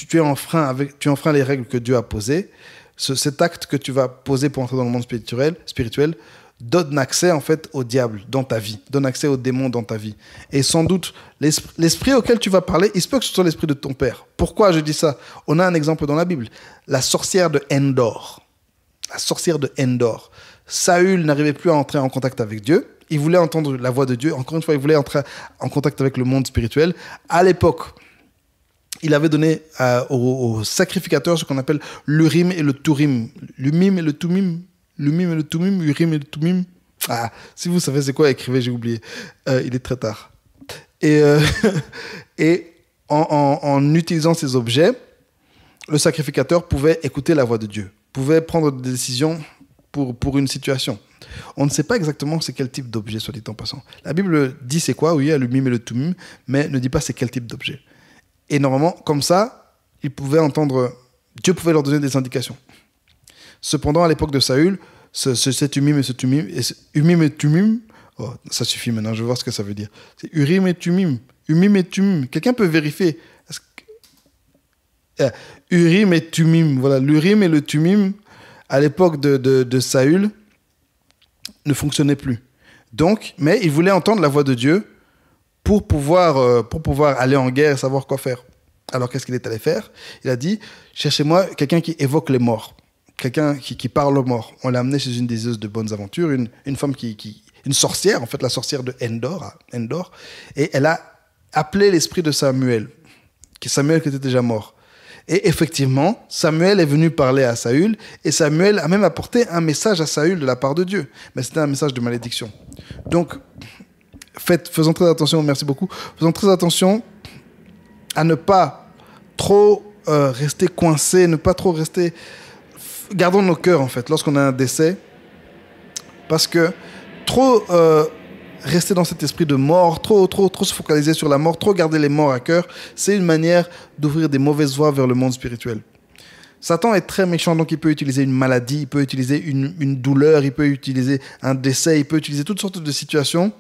Speaker 1: avec, tu enfreins les règles que Dieu a posées, cet acte que tu vas poser pour entrer dans le monde spirituel, spirituel donne accès en fait au diable dans ta vie, donne accès au démon dans ta vie. Et sans doute, l'esprit auquel tu vas parler, il se peut que ce soit l'esprit de ton père. Pourquoi je dis ça On a un exemple dans la Bible. La sorcière de Endor. La sorcière de Endor. Saül n'arrivait plus à entrer en contact avec Dieu il voulait entendre la voix de Dieu. Encore une fois, il voulait entrer en contact avec le monde spirituel. À l'époque, il avait donné euh, au sacrificateur ce qu'on appelle l'urim et le Le L'umim et le tumim. L'umim et le tumim. Urim et le tumim. Ah, si vous savez c'est quoi, écrivez, j'ai oublié. Euh, il est très tard. Et, euh, en utilisant ces objets, le sacrificateur pouvait écouter la voix de Dieu, pouvait prendre des décisions pour, pour une situation. On ne sait pas exactement c'est quel type d'objet, soit dit en passant. La Bible dit c'est quoi, oui, le mime et le tumim, mais ne dit pas c'est quel type d'objet. Et normalement, comme ça, ils pouvaient entendre, Dieu pouvait leur donner des indications. Cependant, à l'époque de Saül, ce, cet umim et ce tumim, et umim et tumim, oh, ça suffit maintenant, je vais voir ce que ça veut dire. C'est urim et tumim, umim et tumim. Quelqu'un peut vérifier. Que... Euh, urim et tumim, voilà, l'urim et le tumim, à l'époque de, Saül ne fonctionnait plus. Donc, mais il voulait entendre la voix de Dieu pour pouvoir, euh, pour pouvoir aller en guerre et savoir quoi faire. Alors qu'est-ce qu'il est allé faire Il a dit, cherchez-moi quelqu'un qui évoque les morts, quelqu'un qui, parle aux morts. On l'a amené chez une des de bonnes aventures, une, femme qui, qui, une sorcière, en fait la sorcière de Endor, Endor et elle a appelé l'esprit de Samuel, qui Samuel qui était déjà mort. Et effectivement, Samuel est venu parler à Saül, et Samuel a même apporté un message à Saül de la part de Dieu. Mais c'était un message de malédiction. Donc, faites, faisons très attention, merci beaucoup, faisons très attention à ne pas trop euh, rester coincé, ne pas trop rester... Gardons nos cœurs, en fait, lorsqu'on a un décès, parce que trop... Euh, rester dans cet esprit de mort, trop, trop, trop se focaliser sur la mort, trop garder les morts à cœur, c'est une manière d'ouvrir des mauvaises voies vers le monde spirituel. Satan est très méchant, donc il peut utiliser une maladie, il peut utiliser une, douleur, il peut utiliser un décès, il peut utiliser toutes sortes de situations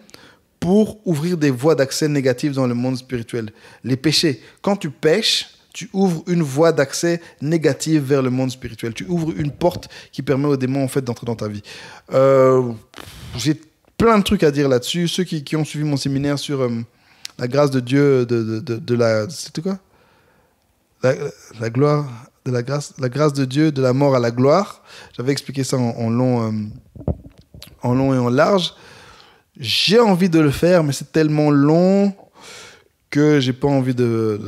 Speaker 1: pour ouvrir des voies d'accès négatives dans le monde spirituel. Les péchés, quand tu pèches, tu ouvres une voie d'accès négative vers le monde spirituel. Tu ouvres une porte qui permet aux démons en fait d'entrer dans ta vie. Euh, j'ai plein de trucs à dire là-dessus. Ceux qui, ont suivi mon séminaire sur euh, la grâce de Dieu, de, de, la. quoi la, gloire, de la grâce, la grâce de Dieu, de la mort à la gloire. J'avais expliqué ça en, long, euh, en long et en large. J'ai envie de le faire, mais c'est tellement long que j'ai pas envie de,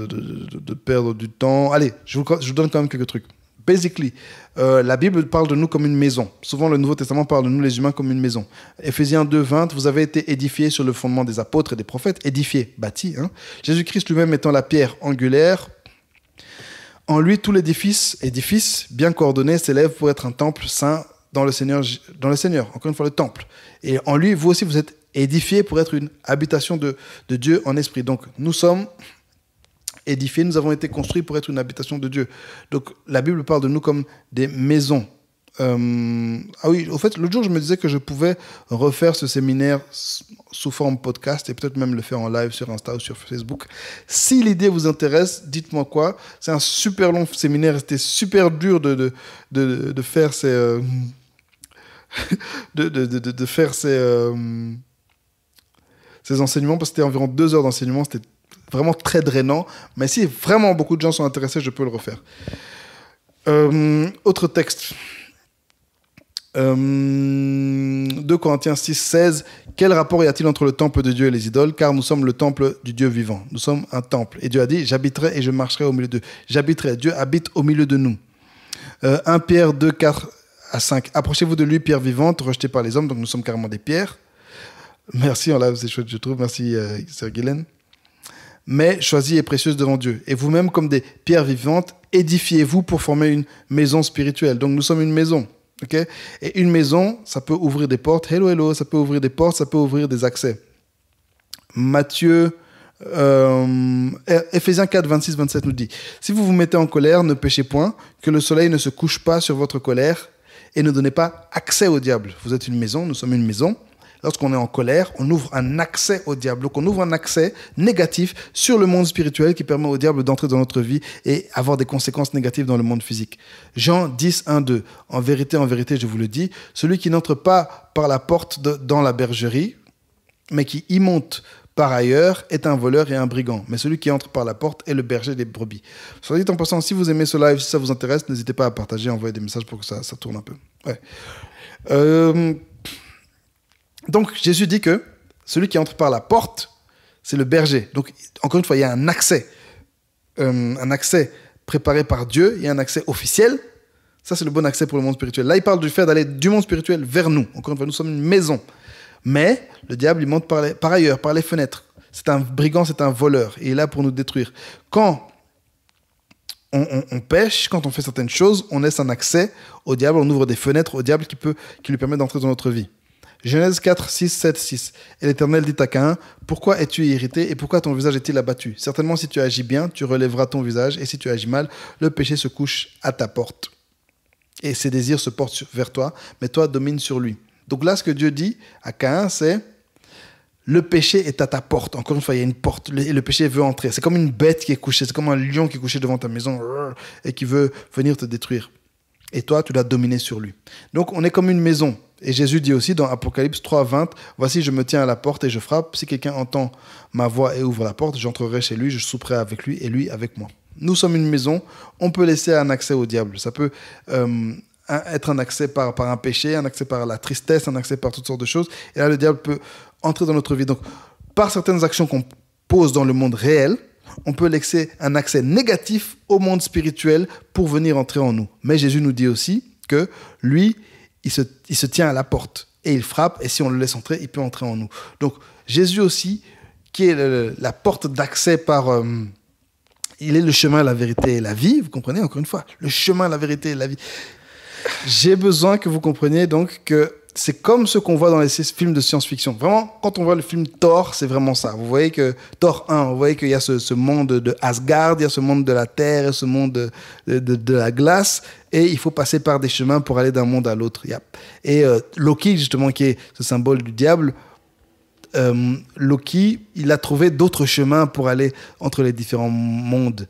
Speaker 1: perdre du temps. Allez, je vous, je vous donne quand même quelques trucs. Basically, euh, la Bible parle de nous comme une maison. Souvent, le Nouveau Testament parle de nous, les humains, comme une maison. Éphésiens 2, 20, vous avez été édifiés sur le fondement des apôtres et des prophètes, édifiés, bâtis. Hein. Jésus-Christ lui-même étant la pierre angulaire. En lui, tout l'édifice, édifice bien coordonné, s'élève pour être un temple saint dans le Seigneur, dans le Seigneur. Encore une fois, le temple. Et en lui, vous aussi, vous êtes édifiés pour être une habitation de Dieu en esprit. Donc, nous sommes édifiés, nous avons été construits pour être une habitation de Dieu. Donc la Bible parle de nous comme des maisons. Euh, ah oui, au fait, l'autre jour, je me disais que je pouvais refaire ce séminaire sous forme podcast et peut-être même le faire en live sur Insta ou sur Facebook. Si l'idée vous intéresse, dites-moi quoi. C'est un super long séminaire, c'était super dur de, de, de, faire ces... Euh, de, de, faire ces... Euh, ces enseignements, parce que c'était environ deux heures d'enseignement, c'était vraiment très drainant. Mais si vraiment beaucoup de gens sont intéressés, je peux le refaire. Euh, autre texte. Euh, 2 Corinthiens 6, 16. Quel rapport y a-t-il entre le temple de Dieu et les idoles Car nous sommes le temple du Dieu vivant. Nous sommes un temple. Et Dieu a dit J'habiterai et je marcherai au milieu d'eux. J'habiterai. Dieu habite au milieu de nous. 1 euh, Pierre 2, 4 à 5. Approchez-vous de lui, pierre vivante, rejetée par les hommes. Donc nous sommes carrément des pierres. Merci, on l'a, c'est chouette, je trouve. Merci, euh, Sir Guylaine mais choisie et précieuse devant Dieu. Et vous-même, comme des pierres vivantes, édifiez-vous pour former une maison spirituelle. Donc nous sommes une maison. et une maison, ça peut ouvrir des portes. Hello, hello, ça peut ouvrir des portes, ça peut ouvrir des accès. Matthieu, euh, Ephésiens 4, 26, 27 nous dit Si vous vous mettez en colère, ne péchez point, que le soleil ne se couche pas sur votre colère et ne donnez pas accès au diable. Vous êtes une maison, nous sommes une maison lorsqu'on est en colère, on ouvre un accès au diable. Donc on ouvre un accès négatif sur le monde spirituel qui permet au diable d'entrer dans notre vie et avoir des conséquences négatives dans le monde physique. Jean 10, 1, 2. En vérité, en vérité, je vous le dis, celui qui n'entre pas par la porte dans la bergerie, mais qui y monte par ailleurs est un voleur et un brigand, mais celui qui entre par la porte est le berger des brebis. Soit dit en passant, si vous aimez ce live, si ça vous intéresse, n'hésitez pas à partager, envoyer des messages pour que ça, ça tourne un peu. Ouais. Euh, donc Jésus dit que celui qui entre par la porte, c'est le berger. Donc encore une fois, il y a un accès, euh, un accès préparé par Dieu, il y a un accès officiel. Ça, c'est le bon accès pour le monde spirituel. Là, il parle du fait d'aller du monde spirituel vers nous. Encore une fois, nous sommes une maison. Mais le diable, il monte par, par ailleurs, par les fenêtres. C'est un brigand, c'est un voleur. il est là pour nous détruire. Quand on, pêche, quand on fait certaines choses, on laisse un accès au diable, on ouvre des fenêtres au diable qui, peut, qui lui permet d'entrer dans notre vie. Genèse 4, 6, 7, 6. Et l'Éternel dit à Caïn, Pourquoi es-tu irrité et pourquoi ton visage est-il abattu Certainement si tu agis bien, tu relèveras ton visage, et si tu agis mal, le péché se couche à ta porte. Et ses désirs se portent vers toi, mais toi domines sur lui. Donc là, ce que Dieu dit à Caïn, c'est le péché est à ta porte. Encore une fois, il y a une porte et le péché veut entrer. C'est comme une bête qui est couchée, c'est comme un lion qui est couché devant ta maison et qui veut venir te détruire. Et toi, tu dois dominer sur lui. Donc on est comme une maison. Et Jésus dit aussi dans Apocalypse 3, Voici, je me tiens à la porte et je frappe. Si quelqu'un entend ma voix et ouvre la porte, j'entrerai chez lui, je souperai avec lui et lui avec moi. Nous sommes une maison, on peut laisser un accès au diable. Ça peut euh, être un accès par, par un péché, un accès par la tristesse, un accès par toutes sortes de choses. Et là, le diable peut entrer dans notre vie. Donc, par certaines actions qu'on pose dans le monde réel, on peut laisser un accès négatif au monde spirituel pour venir entrer en nous. Mais Jésus nous dit aussi que lui, il se, tient à la porte et il frappe, et si on le laisse entrer, il peut entrer en nous. Donc Jésus aussi, qui est la porte d'accès par... Euh, il est le chemin, la vérité et la vie, vous comprenez encore une fois, le chemin, la vérité et la vie. J'ai besoin que vous compreniez donc que c'est comme ce qu'on voit dans les films de science-fiction. Vraiment, quand on voit le film Thor, c'est vraiment ça. Vous voyez que Thor 1, vous voyez qu'il y a ce, monde de Asgard, il y a ce monde de la Terre, ce monde de, de, la glace, et il faut passer par des chemins pour aller d'un monde à l'autre. Et euh, Loki, justement, qui est ce symbole du diable, euh, Loki, il a trouvé d'autres chemins pour aller entre les différents mondes.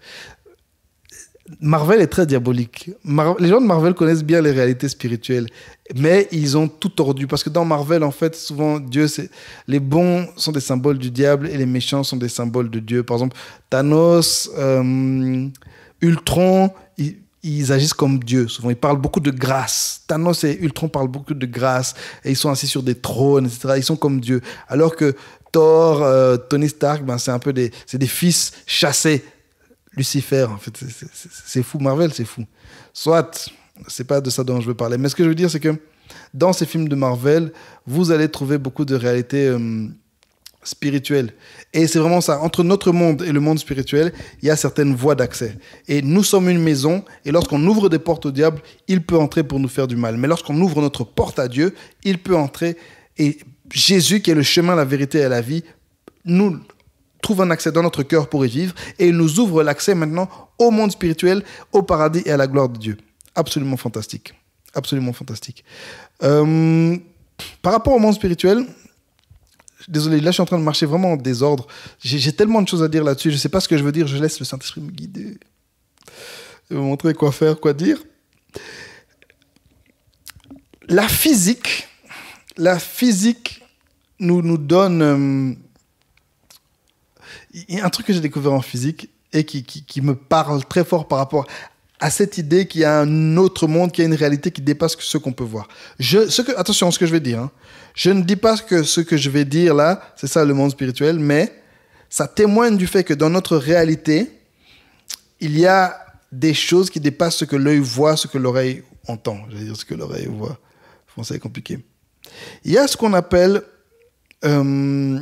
Speaker 1: Marvel est très diabolique. les gens de Marvel connaissent bien les réalités spirituelles, mais ils ont tout tordu parce que dans Marvel, en fait, souvent Dieu, les bons sont des symboles du diable et les méchants sont des symboles de Dieu. Par exemple, Thanos, euh, Ultron, ils, agissent comme Dieu. Souvent, ils parlent beaucoup de grâce. Thanos et Ultron parlent beaucoup de grâce et ils sont assis sur des trônes, etc. Ils sont comme Dieu. Alors que Thor, euh, Tony Stark, ben, c'est un peu des, des fils chassés Lucifer, en fait, c'est fou, Marvel, c'est fou. Soit, c'est pas de ça dont je veux parler, mais ce que je veux dire, c'est que dans ces films de Marvel, vous allez trouver beaucoup de réalités euh, spirituelles. Et c'est vraiment ça, entre notre monde et le monde spirituel, il y a certaines voies d'accès. Et nous sommes une maison, et lorsqu'on ouvre des portes au diable, il peut entrer pour nous faire du mal. Mais lorsqu'on ouvre notre porte à Dieu, il peut entrer, et Jésus, qui est le chemin, la vérité et la vie, nous trouve un accès dans notre cœur pour y vivre et il nous ouvre l'accès maintenant au monde spirituel, au paradis et à la gloire de Dieu. Absolument fantastique. Absolument fantastique. Euh, par rapport au monde spirituel, désolé, là je suis en train de marcher vraiment en désordre. J'ai tellement de choses à dire là-dessus, je ne sais pas ce que je veux dire, je laisse le Saint-Esprit me guider. me montrer quoi faire, quoi dire. La physique, la physique nous, nous donne... Euh, il y a un truc que j'ai découvert en physique et qui, me parle très fort par rapport à cette idée qu'il y a un autre monde, qu'il y a une réalité qui dépasse ce qu'on peut voir. Je, ce que, attention, ce que je vais dire, hein. je ne dis pas que ce que je vais dire là, c'est ça le monde spirituel, mais ça témoigne du fait que dans notre réalité, il y a des choses qui dépassent ce que l'œil voit, ce que l'oreille entend. Je vais dire ce que l'oreille voit. Français est compliqué. Il y a ce qu'on appelle... Euh,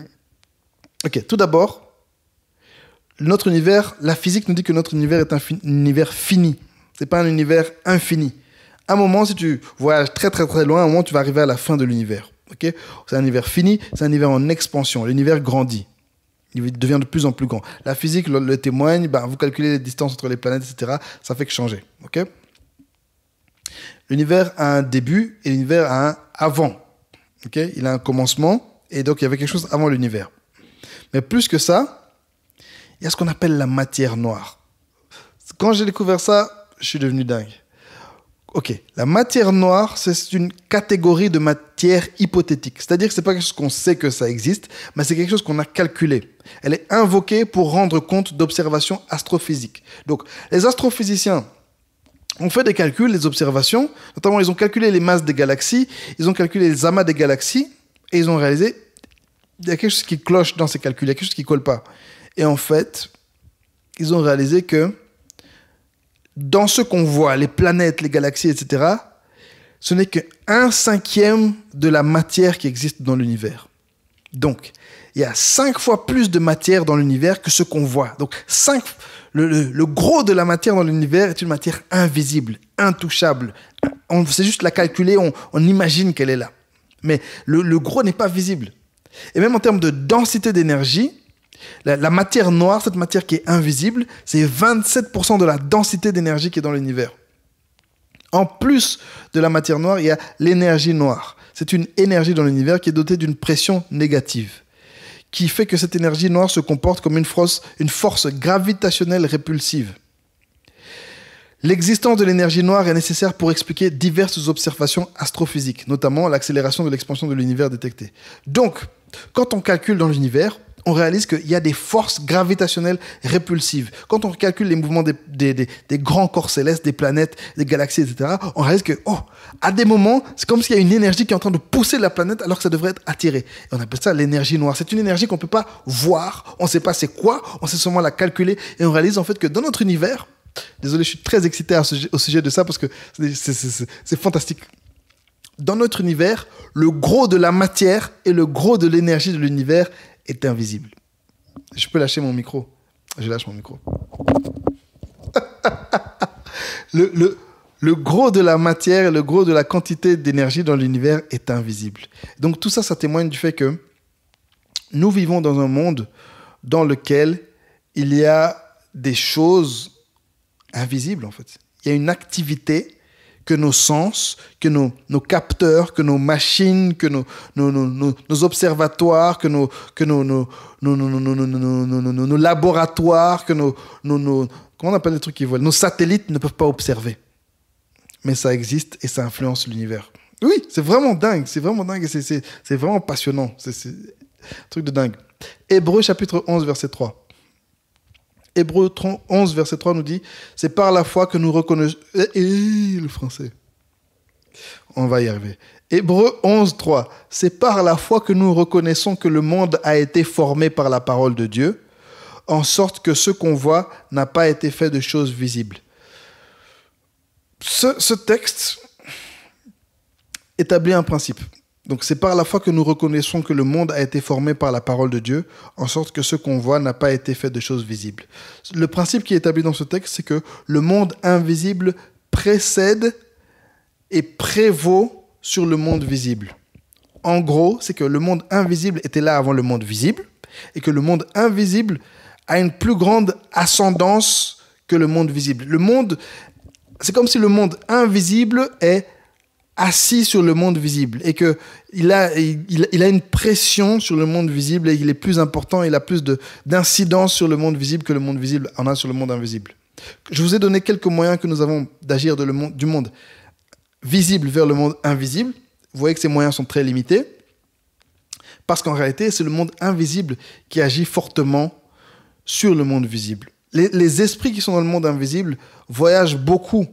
Speaker 1: ok, tout d'abord, notre univers, la physique nous dit que notre univers est un, univers fini. C'est pas un univers infini. À un moment, si tu voyages très très très loin, à un moment, tu vas arriver à la fin de l'univers. Ok, c'est un univers fini, c'est un univers en expansion. L'univers grandit. Il devient de plus en plus grand. La physique le, témoigne, bah, vous calculez les distances entre les planètes, etc. Ça fait que changer. Ok, l'univers a un début et l'univers a un avant. Ok, il a un commencement et donc il y avait quelque chose avant l'univers. Mais plus que ça, il y a ce qu'on appelle la matière noire. Quand j'ai découvert ça, je suis devenu dingue. Ok, la matière noire, c'est une catégorie de matière hypothétique. C'est-à-dire que c'est pas quelque chose qu'on sait que ça existe, mais c'est quelque chose qu'on a calculé. Elle est invoquée pour rendre compte d'observations astrophysiques. Donc, les astrophysiciens ont fait des calculs, des observations. Notamment, ils ont calculé les masses des galaxies, ils ont calculé les amas des galaxies, et ils ont réalisé il y a quelque chose qui cloche dans ces calculs, il y a quelque chose qui colle pas. Et en fait, ils ont réalisé que dans ce qu'on voit, les planètes, les galaxies, etc., ce n'est qu'un cinquième de la matière qui existe dans l'univers. Donc, il y a cinq fois plus de matière dans l'univers que ce qu'on voit. Donc, cinq, le, gros de la matière dans l'univers est une matière invisible, intouchable. On sait juste la calculer, on, on imagine qu'elle est là. Mais le, le gros n'est pas visible. Et même en termes de densité d'énergie, la, matière noire, cette matière qui est invisible, c'est 27% de la densité d'énergie qui est dans l'univers. En plus de la matière noire, il y a l'énergie noire. C'est une énergie dans l'univers qui est dotée d'une pression négative, qui fait que cette énergie noire se comporte comme une force, une force gravitationnelle répulsive. L'existence de l'énergie noire est nécessaire pour expliquer diverses observations astrophysiques, notamment l'accélération de l'expansion de l'univers détectée. Donc, quand on calcule dans l'univers, on réalise qu'il y a des forces gravitationnelles répulsives. Quand on calcule les mouvements des, grands corps célestes, des planètes, des galaxies, etc., on réalise que, oh, à des moments, c'est comme s'il y a une énergie qui est en train de pousser la planète alors que ça devrait être attiré. Et on appelle ça l'énergie noire. C'est une énergie qu'on ne peut pas voir, on ne sait pas c'est quoi, on sait seulement la calculer et on réalise en fait que dans notre univers, désolé, je suis très excité au sujet de ça parce que c'est fantastique dans notre univers, le gros de la matière et le gros de l'énergie de l'univers est invisible. Je peux lâcher mon micro. Je lâche mon micro. le, le, gros de la matière, et le gros de la quantité d'énergie dans l'univers est invisible. Donc tout ça, ça témoigne du fait que nous vivons dans un monde dans lequel il y a des choses invisibles en fait. Il y a une activité que nos sens, que nos, nos capteurs, que nos machines, que nos, nos, nos, nos observatoires, que nos, que nos, nos, nos, laboratoires, que nos, nos, Comment on appelle les trucs qui volent Nos satellites ne peuvent pas observer. Mais ça existe et ça influence l'univers. Oui, c'est vraiment dingue, c'est vraiment dingue, c'est vraiment passionnant, c'est un truc de dingue. Hébreu chapitre 11, verset 3. Hébreu 11, verset 3 nous dit, c'est par la foi que nous reconnaissons... Eh, eh, eh, le français. On va y arriver. Hébreu 11, 3, c'est par la foi que nous reconnaissons que le monde a été formé par la parole de Dieu, en sorte que ce qu'on voit n'a pas été fait de choses visibles. Ce, ce texte établit un principe. Donc c'est par la foi que nous reconnaissons que le monde a été formé par la parole de Dieu, en sorte que ce qu'on voit n'a pas été fait de choses visibles. Le principe qui est établi dans ce texte, c'est que le monde invisible précède et prévaut sur le monde visible. En gros, c'est que le monde invisible était là avant le monde visible, et que le monde invisible a une plus grande ascendance que le monde visible. Le monde, c'est comme si le monde invisible est assis sur le monde visible et que il a, il, a une pression sur le monde visible et il est plus important, il a plus d'incidence sur le monde visible que le monde visible en a sur le monde invisible. Je vous ai donné quelques moyens que nous avons d'agir du monde visible vers le monde invisible. Vous voyez que ces moyens sont très limités parce qu'en réalité, c'est le monde invisible qui agit fortement sur le monde visible. les esprits qui sont dans le monde invisible voyagent beaucoup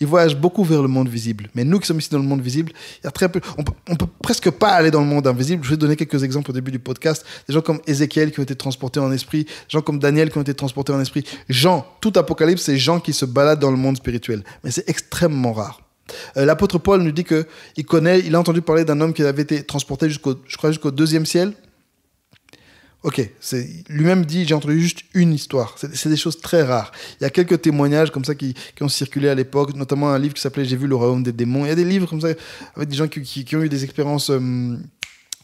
Speaker 1: ils voyagent beaucoup vers le monde visible. Mais nous qui sommes ici dans le monde visible, il très peu. On peut, peut presque pas aller dans le monde invisible. Je vais donner quelques exemples au début du podcast. Des gens comme Ézéchiel qui ont été transportés en esprit, des gens comme Daniel qui ont été transportés en esprit. Jean, tout Apocalypse, c'est Jean qui se balade dans le monde spirituel. Mais c'est extrêmement rare. Euh, l'apôtre Paul nous dit que il connaît, il a entendu parler d'un homme qui avait été transporté jusqu'au, je crois, jusqu'au deuxième ciel. Ok, lui-même dit j'ai entendu juste une histoire. C'est des choses très rares. Il y a quelques témoignages comme ça qui, ont circulé à l'époque, notamment un livre qui s'appelait J'ai vu le royaume des démons. Il y a des livres comme ça avec des gens qui, ont eu des expériences euh,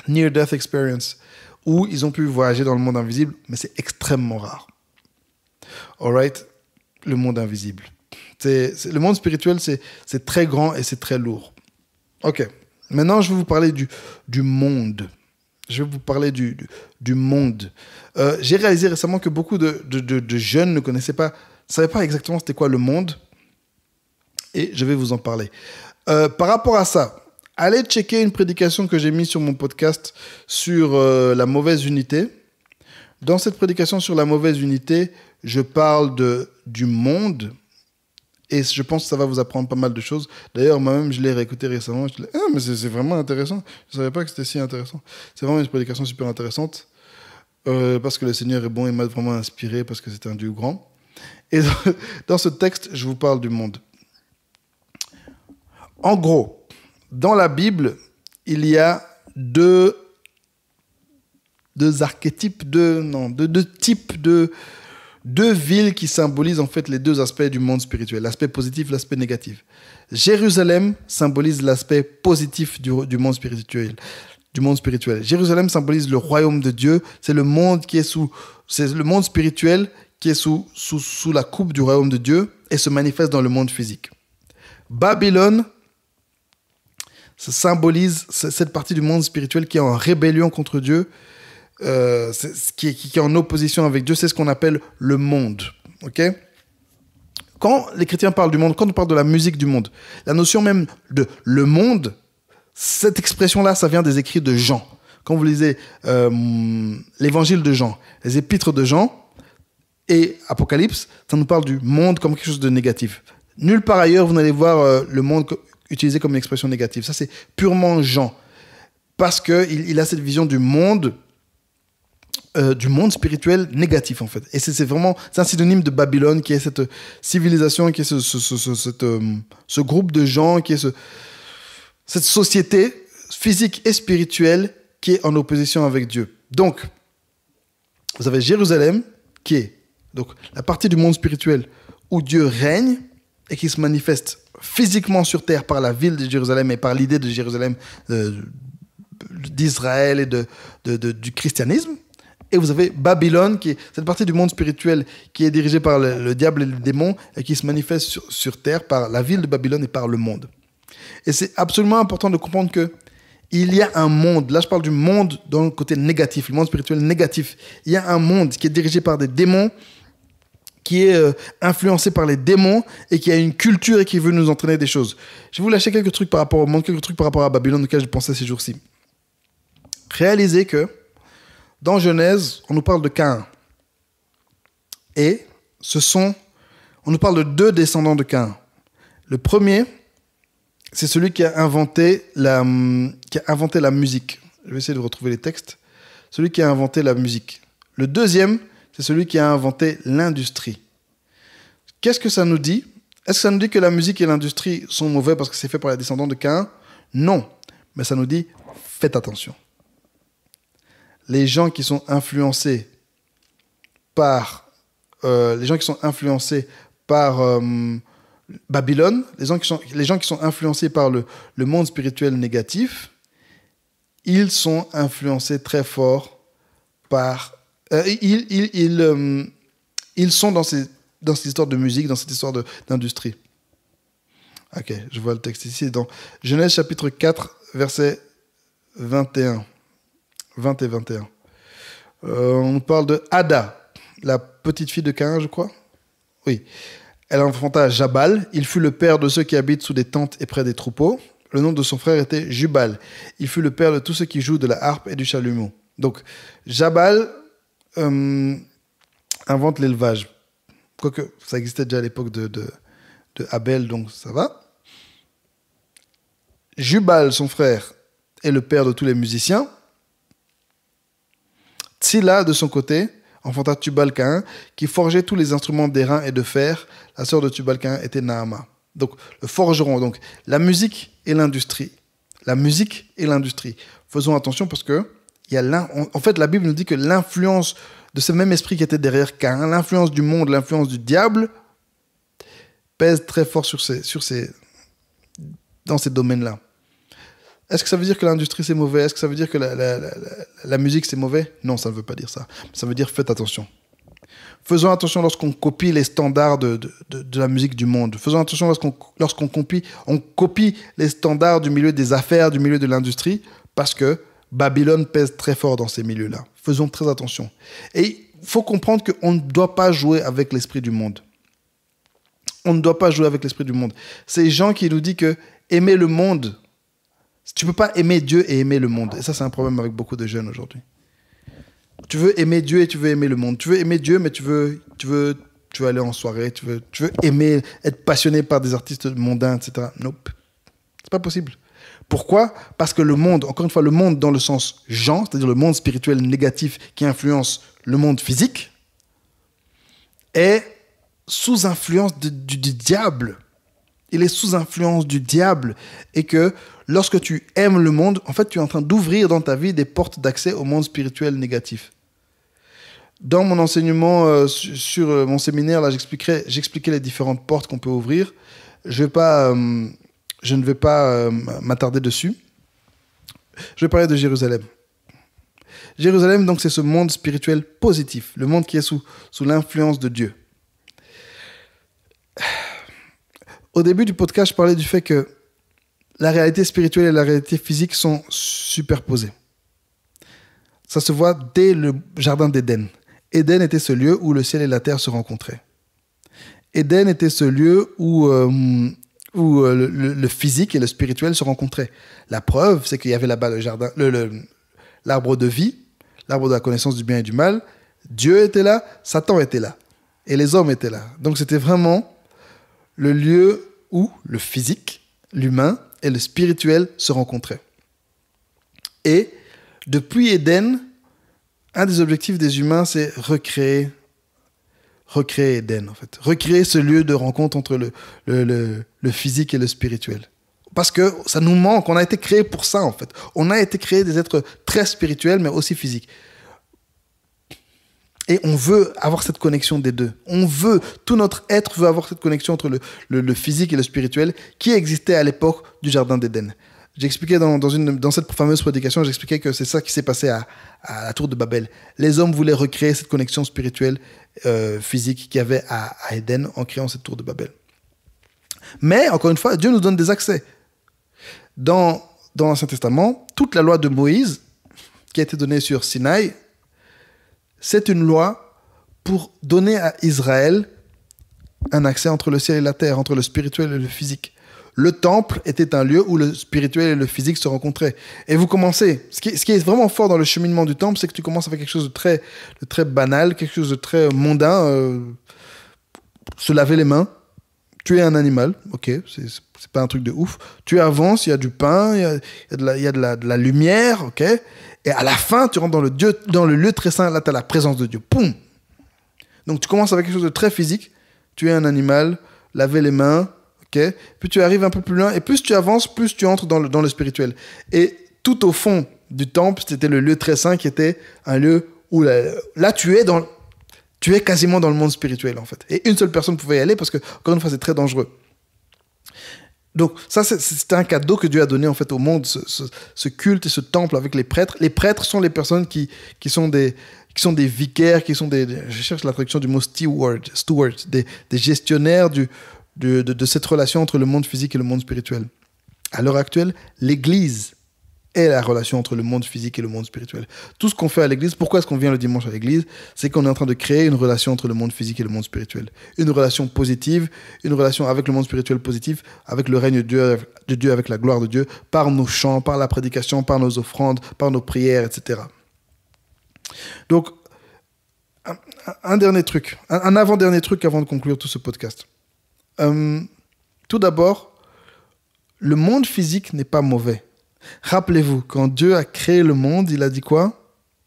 Speaker 1: near death experience où ils ont pu voyager dans le monde invisible, mais c'est extrêmement rare. Alright, le monde invisible. le monde spirituel, c'est très grand et c'est très lourd. Ok, maintenant je vais vous parler du, du monde je vais vous parler du, monde. Euh, j'ai réalisé récemment que beaucoup de, de, jeunes ne connaissaient pas, ne savaient pas exactement c'était quoi le monde. Et je vais vous en parler. Euh, par rapport à ça, allez checker une prédication que j'ai mise sur mon podcast sur euh, la mauvaise unité. Dans cette prédication sur la mauvaise unité, je parle de, du monde et je pense que ça va vous apprendre pas mal de choses. D'ailleurs, moi-même, je l'ai réécouté récemment. Je ah, mais c'est vraiment intéressant. Je ne savais pas que c'était si intéressant. C'est vraiment une prédication super intéressante. Euh, parce que le Seigneur est bon et m'a vraiment inspiré, parce que c'est un Dieu grand. Et dans ce texte, je vous parle du monde. En gros, dans la Bible, il y a deux, deux archétypes, de non, deux, deux types de deux villes qui symbolisent en fait les deux aspects du monde spirituel, l'aspect positif, l'aspect négatif. Jérusalem symbolise l'aspect positif du, monde spirituel. Du monde spirituel. Jérusalem symbolise le royaume de Dieu. C'est le monde qui est sous, le monde spirituel qui est sous, sous, sous la coupe du royaume de Dieu et se manifeste dans le monde physique. Babylone symbolise cette partie du monde spirituel qui est en rébellion contre Dieu, euh, qui, est, en opposition avec Dieu, c'est ce qu'on appelle le monde. Ok Quand les chrétiens parlent du monde, quand on parle de la musique du monde, la notion même de le monde, cette expression-là, ça vient des écrits de Jean. Quand vous lisez euh, l'évangile de Jean, les épîtres de Jean et Apocalypse, ça nous parle du monde comme quelque chose de négatif. Nulle part ailleurs, vous n'allez voir euh, le monde utilisé comme une expression négative. Ça, c'est purement Jean. Parce qu'il il a cette vision du monde euh, du monde spirituel négatif en fait. Et c'est vraiment c'est un synonyme de Babylone qui est cette civilisation, qui est ce, euh, groupe de gens, qui est cette société physique et spirituelle qui est en opposition avec Dieu. Donc, vous avez Jérusalem qui est donc la partie du monde spirituel où Dieu règne et qui se manifeste physiquement sur terre par la ville de Jérusalem et par l'idée de Jérusalem euh, d'Israël et de, du christianisme. Et vous avez Babylone, qui est cette partie du monde spirituel qui est dirigée par le, diable et les démons et qui se manifeste sur, terre par la ville de Babylone et par le monde. Et c'est absolument important de comprendre que il y a un monde, là je parle du monde d'un côté négatif, le monde spirituel négatif. Il y a un monde qui est dirigé par des démons, qui est euh, influencé par les démons et qui a une culture et qui veut nous entraîner des choses. Je vais vous lâcher quelques trucs par rapport au monde, quelques trucs par rapport à Babylone auquel je pensais ces jours-ci. Réalisez que dans Genèse, on nous parle de Caïn. Et ce sont, on nous parle de deux descendants de Caïn. Le premier, c'est celui qui a inventé la, qui a inventé la musique. Je vais essayer de retrouver les textes. Celui qui a inventé la musique. Le deuxième, c'est celui qui a inventé l'industrie. Qu'est-ce que ça nous dit Est-ce que ça nous dit que la musique et l'industrie sont mauvais parce que c'est fait par les descendants de Caïn Non. Mais ça nous dit, faites attention les gens qui sont influencés par euh, les gens qui sont influencés par euh, Babylone, les gens, qui sont, les gens qui sont influencés par le, le monde spirituel négatif, ils sont influencés très fort par... Euh, ils, ils, ils, ils, sont dans, ces, dans cette histoire de musique, dans cette histoire d'industrie. Ok, je vois le texte ici. Dans Genèse chapitre 4, verset 21. 20 et 21. Euh, on parle de Ada, la petite fille de Caïn, je crois. Oui. Elle enfanta Jabal. Il fut le père de ceux qui habitent sous des tentes et près des troupeaux. Le nom de son frère était Jubal. Il fut le père de tous ceux qui jouent de la harpe et du chalumeau. Donc, Jabal euh, invente l'élevage. Quoique, ça existait déjà à l'époque de, de Abel, donc ça va. Jubal, son frère, est le père de tous les musiciens. Silla, de son côté, enfanta Tubal-Caïn, qui forgeait tous les instruments d'airain et de fer. La sœur de Tubal-Caïn était Naama. Donc, le forgeron. Donc, la musique et l'industrie. La musique et l'industrie. Faisons attention parce que y a en fait, la Bible nous dit que l'influence de ce même esprit qui était derrière Caïn, l'influence du monde, l'influence du diable, pèse très fort sur ces, sur ces, dans ces domaines-là. Est-ce que ça veut dire que l'industrie c'est mauvais Est-ce que ça veut dire que la, musique c'est mauvais Non, ça ne veut pas dire ça. Ça veut dire faites attention. Faisons attention lorsqu'on copie les standards de, la musique du monde. Faisons attention lorsqu'on lorsqu'on copie, on copie les standards du milieu des affaires, du milieu de l'industrie, parce que Babylone pèse très fort dans ces milieux-là. Faisons très attention. Et il faut comprendre qu'on ne doit pas jouer avec l'esprit du monde. On ne doit pas jouer avec l'esprit du monde. Ces gens qui nous dit que aimer le monde, tu peux pas aimer Dieu et aimer le monde. Et ça, c'est un problème avec beaucoup de jeunes aujourd'hui. Tu veux aimer Dieu et tu veux aimer le monde. Tu veux aimer Dieu, mais tu veux, tu veux, tu veux aller en soirée. Tu veux, tu veux aimer, être passionné par des artistes mondains, etc. Nope. C'est pas possible. Pourquoi Parce que le monde, encore une fois, le monde dans le sens genre, c'est-à-dire le monde spirituel négatif qui influence le monde physique, est sous influence du diable il est sous influence du diable et que lorsque tu aimes le monde, en fait, tu es en train d'ouvrir dans ta vie des portes d'accès au monde spirituel négatif. Dans mon enseignement euh, sur euh, mon séminaire, là, j'expliquerai, j'expliquais les différentes portes qu'on peut ouvrir. Je, euh, ne vais pas m'attarder dessus. Je vais parler de Jérusalem. Jérusalem, donc, c'est ce monde spirituel positif, le monde qui est sous, sous l'influence de Dieu. Au début du podcast, je parlais du fait que la réalité spirituelle et la réalité physique sont superposées. Ça se voit dès le jardin d'Éden. Éden était ce lieu où le ciel et la terre se rencontraient. Éden était ce lieu où, euh, où euh, le, physique et le spirituel se rencontraient. La preuve, c'est qu'il y avait là-bas le jardin, l'arbre de vie, l'arbre de la connaissance du bien et du mal. Dieu était là, Satan était là, et les hommes étaient là. Donc c'était vraiment le lieu où le physique, l'humain et le spirituel se rencontraient. Et depuis Éden, un des objectifs des humains, c'est recréer, recréer Éden, en fait. Recréer ce lieu de rencontre entre le, le physique et le spirituel. Parce que ça nous manque, on a été créé pour ça, en fait. On a été créé des êtres très spirituels, mais aussi physiques. Et on veut avoir cette connexion des deux. On veut, tout notre être veut avoir cette connexion entre le, physique et le spirituel qui existait à l'époque du Jardin d'Éden. J'expliquais dans, dans, dans cette fameuse prédication, j'expliquais que c'est ça qui s'est passé à, la tour de Babel. Les hommes voulaient recréer cette connexion spirituelle, euh, physique qu'il y avait à, à Éden en créant cette tour de Babel. Mais, encore une fois, Dieu nous donne des accès. Dans, dans l'Ancien Testament, toute la loi de Moïse, qui a été donnée sur Sinaï, c'est une loi pour donner à Israël un accès entre le ciel et la terre, entre le spirituel et le physique. Le temple était un lieu où le spirituel et le physique se rencontraient. Et vous commencez. Ce qui, est, vraiment fort dans le cheminement du temple, c'est que tu commences avec quelque chose de très, banal, quelque chose de très mondain. Euh, se laver les mains. Tu es un animal, ok, c'est pas un truc de ouf. Tu avances, il y a du pain, il y a, de, la, de la lumière, ok. Et à la fin, tu rentres dans le, lieu très saint, là, tu as la présence de Dieu. Poum Donc tu commences avec quelque chose de très physique. Tu es un animal, laver les mains, ok Puis tu arrives un peu plus loin, et plus tu avances, plus tu entres dans le, spirituel. Et tout au fond du temple, c'était le lieu très saint qui était un lieu où euh, là, tu es dans... Tu es quasiment dans le monde spirituel en fait. Et une seule personne pouvait y aller parce que, encore une fois, c'est très dangereux. Donc ça, c'est un cadeau que Dieu a donné en fait au monde, ce, culte et ce temple avec les prêtres. Les prêtres sont les personnes qui, qui sont des qui sont des vicaires, qui sont des, je cherche la traduction du mot steward, des, gestionnaires de, cette relation entre le monde physique et le monde spirituel. À l'heure actuelle, l'Église est la relation entre le monde physique et le monde spirituel. Tout ce qu'on fait à l'église, pourquoi est-ce qu'on vient le dimanche à l'église C'est qu'on est en train de créer une relation entre le monde physique et le monde spirituel. Une relation positive, une relation avec le monde spirituel positif, avec le règne de Dieu, avec la gloire de Dieu, par nos chants, par la prédication, par nos offrandes, par nos prières, etc. Donc, un, dernier truc, un, avant-dernier truc avant de conclure tout ce podcast. Euh, tout d'abord, le monde physique n'est pas mauvais. Rappelez-vous, quand Dieu a créé le monde, il a dit quoi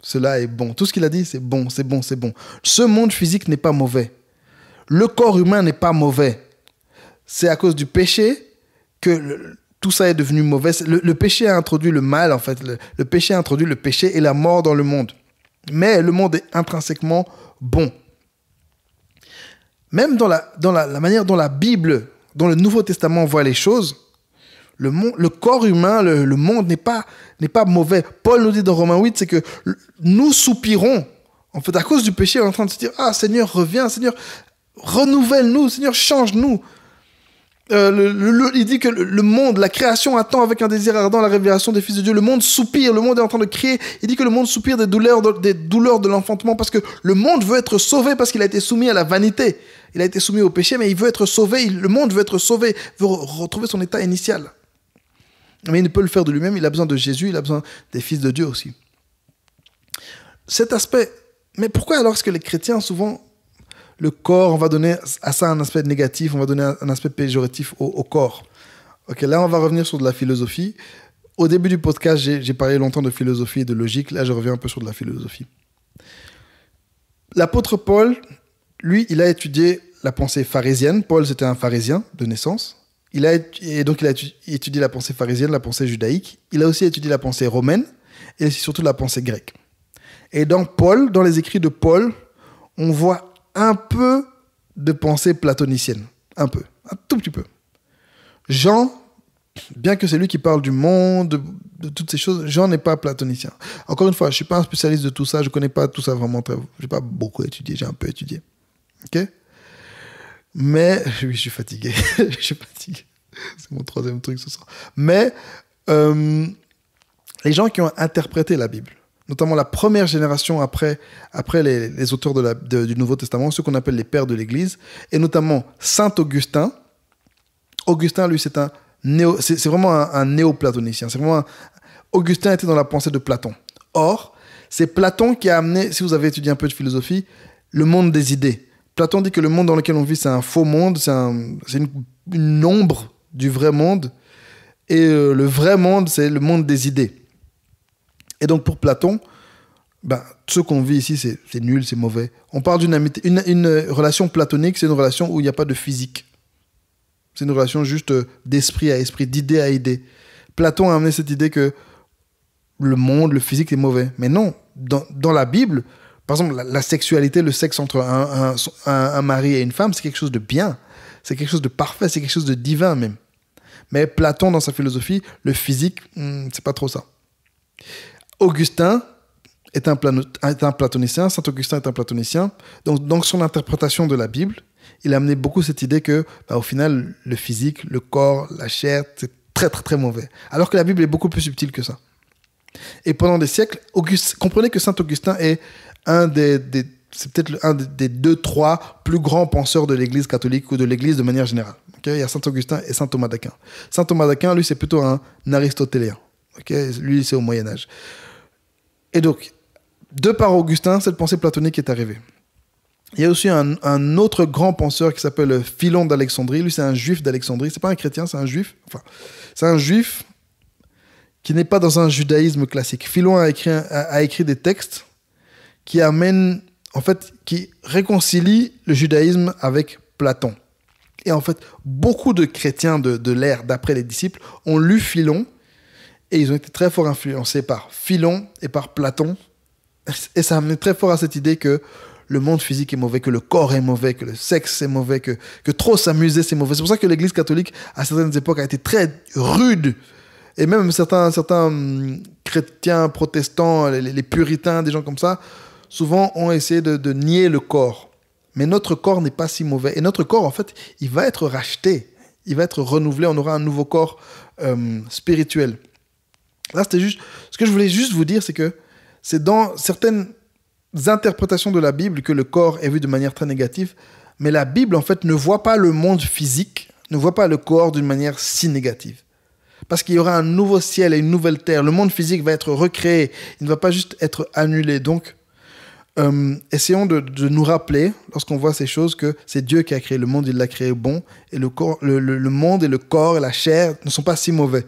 Speaker 1: Cela est bon. Tout ce qu'il a dit, c'est bon, c'est bon, c'est bon. Ce monde physique n'est pas mauvais. Le corps humain n'est pas mauvais. C'est à cause du péché que tout ça est devenu mauvais. Le, péché a introduit le mal, en fait. Le, péché a introduit le péché et la mort dans le monde. Mais le monde est intrinsèquement bon. Même dans la, la manière dont la Bible, dont le Nouveau Testament voit les choses, le, monde, le corps humain, le, monde n'est pas, n'est pas mauvais. Paul nous dit dans Romains 8, c'est que nous soupirons. En fait, à cause du péché, est en train de se dire, ah Seigneur, reviens, Seigneur, renouvelle-nous, Seigneur, change-nous. Euh, il dit que le monde, la création attend avec un désir ardent la révélation des fils de Dieu. Le monde soupire, le monde est en train de crier. Il dit que le monde soupire des douleurs des douleurs de l'enfantement parce que le monde veut être sauvé parce qu'il a été soumis à la vanité. Il a été soumis au péché, mais il veut être sauvé. le monde veut être sauvé, veut retrouver son état initial mais il ne peut le faire de lui-même, il a besoin de Jésus, il a besoin des fils de Dieu aussi. Cet aspect, mais pourquoi alors est-ce que les chrétiens, souvent, le corps, on va donner à ça un aspect négatif, on va donner un aspect péjoratif au, corps Ok, là, on va revenir sur de la philosophie. Au début du podcast, j'ai parlé longtemps de philosophie et de logique. Là, je reviens un peu sur de la philosophie. L'apôtre Paul, lui, il a étudié la pensée pharisienne. Paul, c'était un pharisien de naissance. Il a, et donc, il a étudié la pensée pharisienne, la pensée judaïque. Il a aussi étudié la pensée romaine et surtout la pensée grecque. Et dans Paul, dans les écrits de Paul, on voit un peu de pensée platonicienne. Un peu. Un tout petit peu. Jean, bien que c'est lui qui parle du monde, de, toutes ces choses, Jean n'est pas platonicien. Encore une fois, je ne suis pas un spécialiste de tout ça, je ne connais pas tout ça vraiment. Je n'ai pas beaucoup étudié, j'ai un peu étudié. ok mais oui, je suis fatigué. je suis fatigué. C'est mon troisième truc ce soir. Mais euh, les gens qui ont interprété la Bible, notamment la première génération après, après les, auteurs de du Nouveau Testament, ceux qu'on appelle les pères de l'Église, et notamment Saint Augustin. Augustin, lui, c'est un c'est, vraiment un, néo-platonicien. C'est vraiment Augustin était dans la pensée de Platon. Or, c'est Platon qui a amené, si vous avez étudié un peu de philosophie, le monde des idées. Platon dit que le monde dans lequel on vit, c'est un faux monde, c'est une, ombre du vrai monde. Et euh, le vrai monde, c'est le monde des idées. Et donc pour Platon, ben, ce qu'on vit ici, c'est nul, c'est mauvais. On parle d'une amitié, une, relation platonique, c'est une relation où il n'y a pas de physique. C'est une relation juste euh, d'esprit à esprit, d'idée à idée. Platon a amené cette idée que le monde, le physique est mauvais. Mais non, dans, dans la Bible, par exemple, la, sexualité, le sexe entre un, mari et une femme, c'est quelque chose de bien, c'est quelque chose de parfait, c'est quelque chose de divin même. Mais Platon, dans sa philosophie, le physique, hmm, c'est pas trop ça. Augustin est un, un platonicien, Saint Augustin est un platonicien. Donc, dans son interprétation de la Bible, il a amené beaucoup cette idée que, bah, au final, le physique, le corps, la chair, c'est très, très, très mauvais. Alors que la Bible est beaucoup plus subtile que ça. Et pendant des siècles, comprenez que Saint Augustin est un des, c'est peut-être un des deux, trois plus grands penseurs de l'Église catholique ou de l'Église de manière générale. il y a Saint Augustin et Saint Thomas d'Aquin. Saint Thomas d'Aquin, lui, c'est plutôt un aristotélien. lui, c'est au Moyen Âge. Et donc, de par Augustin, cette pensée platonique est arrivée. Il y a aussi un, autre grand penseur qui s'appelle Philon d'Alexandrie. Lui, c'est un juif d'Alexandrie. C'est pas un chrétien, c'est un juif. Enfin, c'est un juif qui n'est pas dans un judaïsme classique. Philon a écrit, a écrit des textes qui amène, en fait, qui réconcilie le judaïsme avec Platon. Et en fait, beaucoup de chrétiens de, de l'ère d'après les disciples ont lu Philon et ils ont été très fort influencés par Philon et par Platon. Et ça amené très fort à cette idée que le monde physique est mauvais, que le corps est mauvais, que le sexe est mauvais, que, que trop s'amuser c'est mauvais. C'est pour ça que l'Église catholique, à certaines époques, a été très rude. Et même certains, certains hum, chrétiens protestants, les puritains, des gens comme ça, souvent on essaie de, nier le corps. Mais notre corps n'est pas si mauvais. Et notre corps, en fait, il va être racheté, il va être renouvelé, on aura un nouveau corps euh, spirituel. Là, c'était juste. Ce que je voulais juste vous dire, c'est que c'est dans certaines interprétations de la Bible que le corps est vu de manière très négative. Mais la Bible, en fait, ne voit pas le monde physique, ne voit pas le corps d'une manière si négative. Parce qu'il y aura un nouveau ciel et une nouvelle terre. Le monde physique va être recréé. Il ne va pas juste être annulé. Donc, euh, essayons de, nous rappeler, lorsqu'on voit ces choses, que c'est Dieu qui a créé le monde, il l'a créé bon, et le, corps, le, monde et le corps et la chair ne sont pas si mauvais.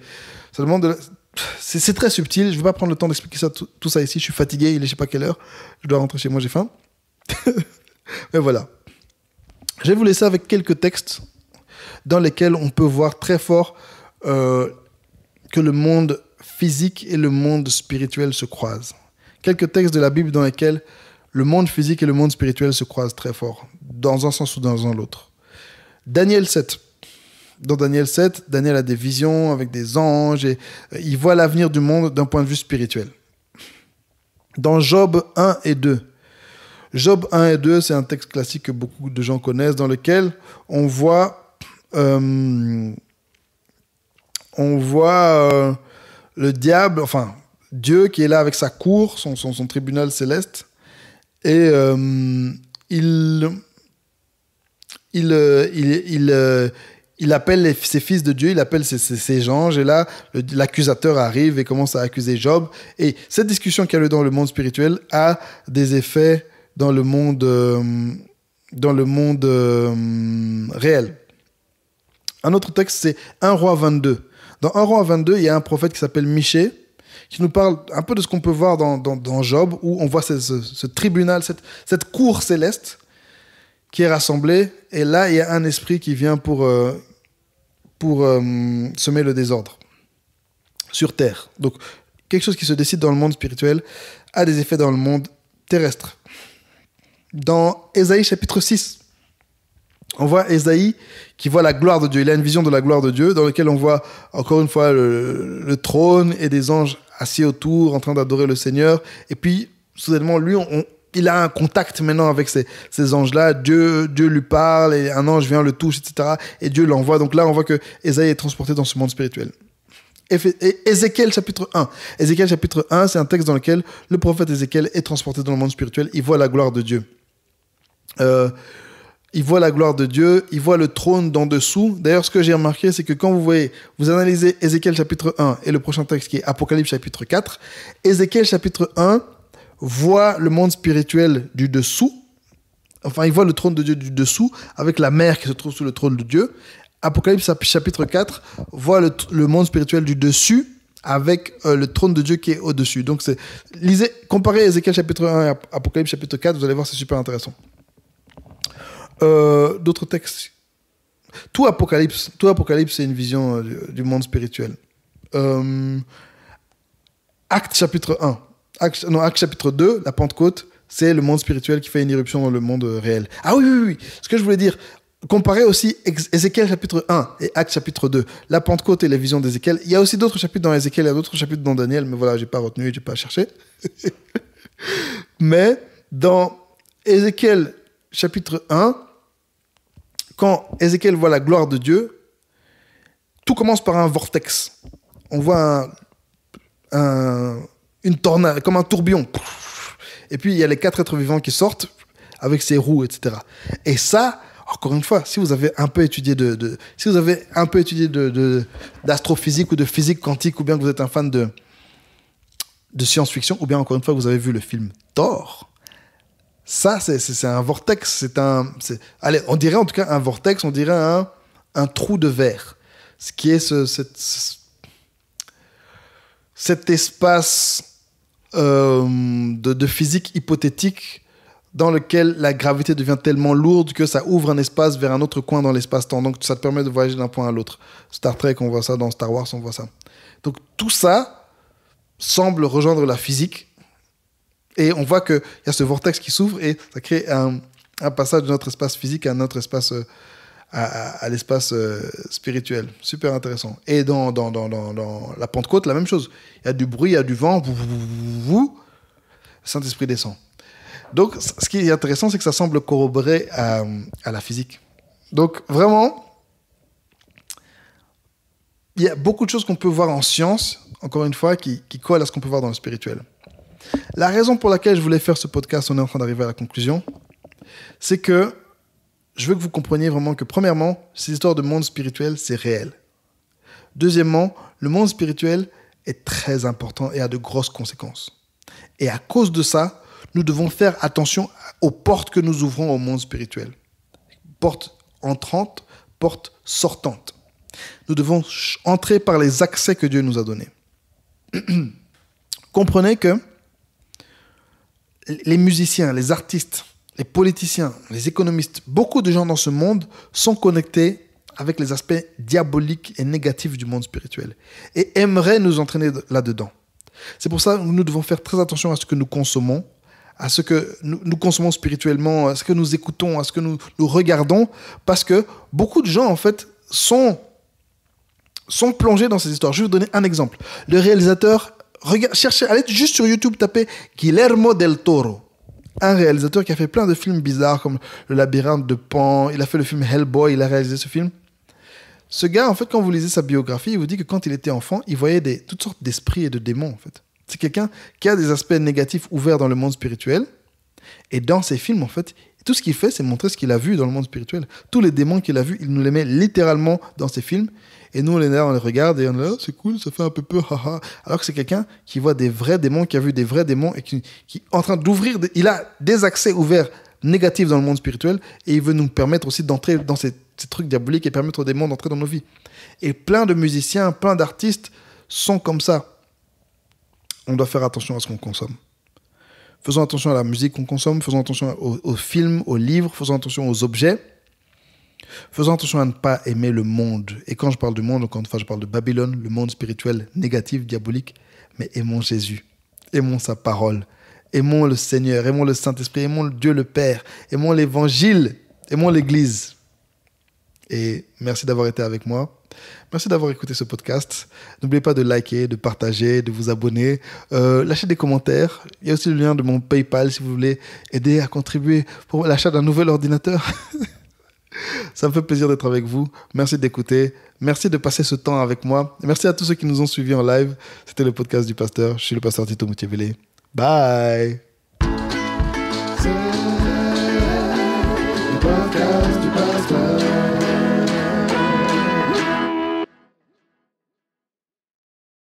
Speaker 1: c'est, très subtil, je ne vais pas prendre le temps d'expliquer ça, tout, ça ici, je suis fatigué, il est je ne sais pas quelle heure, je dois rentrer chez moi, j'ai faim. Mais voilà. Je vais vous laisser avec quelques textes dans lesquels on peut voir très fort euh, que le monde physique et le monde spirituel se croisent. Quelques textes de la Bible dans lesquels le monde physique et le monde spirituel se croisent très fort, dans un sens ou dans un autre. Daniel 7. Dans Daniel 7, Daniel a des visions avec des anges et euh, il voit l'avenir du monde d'un point de vue spirituel. Dans Job 1 et 2, Job 1 et 2, c'est un texte classique que beaucoup de gens connaissent, dans lequel on voit, euh, on voit euh, le diable, enfin Dieu qui est là avec sa cour, son tribunal céleste, et euh, il, il, euh, il, il, euh, appelle ses fils de Dieu, il appelle ses, ses, anges, et là, l'accusateur arrive et commence à accuser Job. Et cette discussion qui a lieu dans le monde spirituel a des effets dans le monde, dans le monde réel. Un autre texte, c'est 1 roi 22. Dans 1 roi 22, il y a un prophète qui s'appelle Michée qui nous parle un peu de ce qu'on peut voir dans, Job, où on voit ce, tribunal, cette, cour céleste qui est rassemblée, et là, il y a un esprit qui vient pour, euh, pour euh, semer le désordre sur Terre. Donc, quelque chose qui se décide dans le monde spirituel a des effets dans le monde terrestre. Dans Ésaïe chapitre 6, on voit Esaïe qui voit la gloire de Dieu. Il a une vision de la gloire de Dieu dans laquelle on voit encore une fois le, trône et des anges assis autour en train d'adorer le Seigneur. Et puis, soudainement, lui, il a un contact maintenant avec ces, anges-là. Dieu, Dieu lui parle et un ange vient le touche, etc. Et Dieu l'envoie. Donc là, on voit que Esaïe est transporté dans ce monde spirituel. Ézéchiel chapitre 1. Ézéchiel chapitre 1, c'est un texte dans lequel le prophète Ézéchiel est transporté dans le monde spirituel. Il voit la gloire de Dieu. Euh, il voit la gloire de Dieu, il voit le trône d'en dessous. D'ailleurs, ce que j'ai remarqué, c'est que quand vous voyez, vous analysez Ézéchiel chapitre 1 et le prochain texte qui est Apocalypse chapitre 4, Ézéchiel chapitre 1 voit le monde spirituel du dessous, enfin il voit le trône de Dieu du dessous avec la mer qui se trouve sous le trône de Dieu. Apocalypse chapitre 4 voit le, monde spirituel du dessus avec euh, le trône de Dieu qui est au-dessus. Donc, lisez, comparez Ézéchiel chapitre 1 et Apocalypse chapitre 4, vous allez voir, c'est super intéressant. Euh, d'autres textes. Tout Apocalypse, tout Apocalypse, c'est une vision euh, du, monde spirituel. Euh, Acte chapitre 1. Acte, non, Acte chapitre 2, la Pentecôte, c'est le monde spirituel qui fait une irruption dans le monde réel. Ah oui, oui, oui. Ce que je voulais dire, comparez aussi Ézéchiel chapitre 1 et Acte chapitre 2, la Pentecôte et la vision d'Ézéchiel. Il y a aussi d'autres chapitres dans Ézéchiel, il y a d'autres chapitres dans Daniel, mais voilà, j'ai pas retenu, j'ai pas cherché. mais dans Ézéchiel chapitre 1, quand Ézéchiel voit la gloire de Dieu, tout commence par un vortex. On voit une tornade, comme un tourbillon. Et puis il y a les quatre êtres vivants qui sortent avec ses roues, etc. Et ça, encore une fois, si vous avez un peu étudié de si vous avez un peu étudié de, d'astrophysique ou de physique quantique, ou bien que vous êtes un fan de, de science-fiction, ou bien encore une fois, vous avez vu le film Thor, ça, c'est un vortex. C'est un. Allez, on dirait en tout cas un vortex, on dirait un, un trou de verre. Ce qui est cet espace euh, de, de, physique hypothétique dans lequel la gravité devient tellement lourde que ça ouvre un espace vers un autre coin dans l'espace-temps. Donc ça te permet de voyager d'un point à l'autre. Star Trek, on voit ça, dans Star Wars, on voit ça. Donc tout ça semble rejoindre la physique et on voit qu'il y a ce vortex qui s'ouvre et ça crée un, passage de notre espace physique à notre espace, euh, à, l'espace euh, spirituel. Super intéressant. Et dans, dans, la Pentecôte, la même chose. Il y a du bruit, il y a du vent, vous, vous, Saint-Esprit descend. Donc, ce qui est intéressant, c'est que ça semble corroborer euh, à, la physique. Donc, vraiment, il y a beaucoup de choses qu'on peut voir en science, encore une fois, qui, qui collent à ce qu'on peut voir dans le spirituel. La raison pour laquelle je voulais faire ce podcast, on est en train d'arriver à la conclusion, c'est que je veux que vous compreniez vraiment que, premièrement, ces histoires de monde spirituel, c'est réel. Deuxièmement, le monde spirituel est très important et a de grosses conséquences. Et à cause de ça, nous devons faire attention aux portes que nous ouvrons au monde spirituel. Portes entrantes, portes sortantes. Nous devons entrer par les accès que Dieu nous a donnés. Comprenez que les musiciens, les artistes, les politiciens, les économistes, beaucoup de gens dans ce monde sont connectés avec les aspects diaboliques et négatifs du monde spirituel et aimeraient nous entraîner là-dedans. C'est pour ça que nous devons faire très attention à ce que nous consommons, à ce que nous, consommons spirituellement, à ce que nous écoutons, à ce que nous, nous regardons, parce que beaucoup de gens, en fait, sont, sont plongés dans ces histoires. Je vais vous donner un exemple. Le réalisateur Regarde, cherchez, allez juste sur YouTube, tapez Guillermo del Toro. Un réalisateur qui a fait plein de films bizarres comme Le Labyrinthe de Pan, il a fait le film Hellboy, il a réalisé ce film. Ce gars, en fait, quand vous lisez sa biographie, il vous dit que quand il était enfant, il voyait des, toutes sortes d'esprits et de démons, en fait. C'est quelqu'un qui a des aspects négatifs ouverts dans le monde spirituel. Et dans ses films, en fait, tout ce qu'il fait, c'est montrer ce qu'il a vu dans le monde spirituel. Tous les démons qu'il a vus, il nous les met littéralement dans ses films. Et nous, on on les regarde et on est là, oh, c'est cool, ça fait un peu peur, haha. Alors que c'est quelqu'un qui voit des vrais démons, qui a vu des vrais démons et qui, est en train d'ouvrir, il a des accès ouverts négatifs dans le monde spirituel et il veut nous permettre aussi d'entrer dans ces, trucs diaboliques et permettre aux démons d'entrer dans nos vies. Et plein de musiciens, plein d'artistes sont comme ça. On doit faire attention à ce qu'on consomme faisons attention à la musique qu'on consomme, faisons attention aux, films, aux livres, faisons attention aux objets. Faisons attention à ne pas aimer le monde. Et quand je parle du monde, encore une fois, je parle de Babylone, le monde spirituel négatif, diabolique, mais aimons Jésus, aimons sa parole, aimons le Seigneur, aimons le Saint-Esprit, aimons Dieu le Père, aimons l'Évangile, aimons l'Église. Et merci d'avoir été avec moi. Merci d'avoir écouté ce podcast. N'oubliez pas de liker, de partager, de vous abonner. Euh, lâchez des commentaires. Il y a aussi le lien de mon PayPal si vous voulez aider à contribuer pour l'achat d'un nouvel ordinateur. Ça me fait plaisir d'être avec vous. Merci d'écouter. Merci de passer ce temps avec moi. Merci à tous ceux qui nous ont suivis en live. C'était le podcast du pasteur. Je suis le pasteur Tito Moutiébélé. Bye.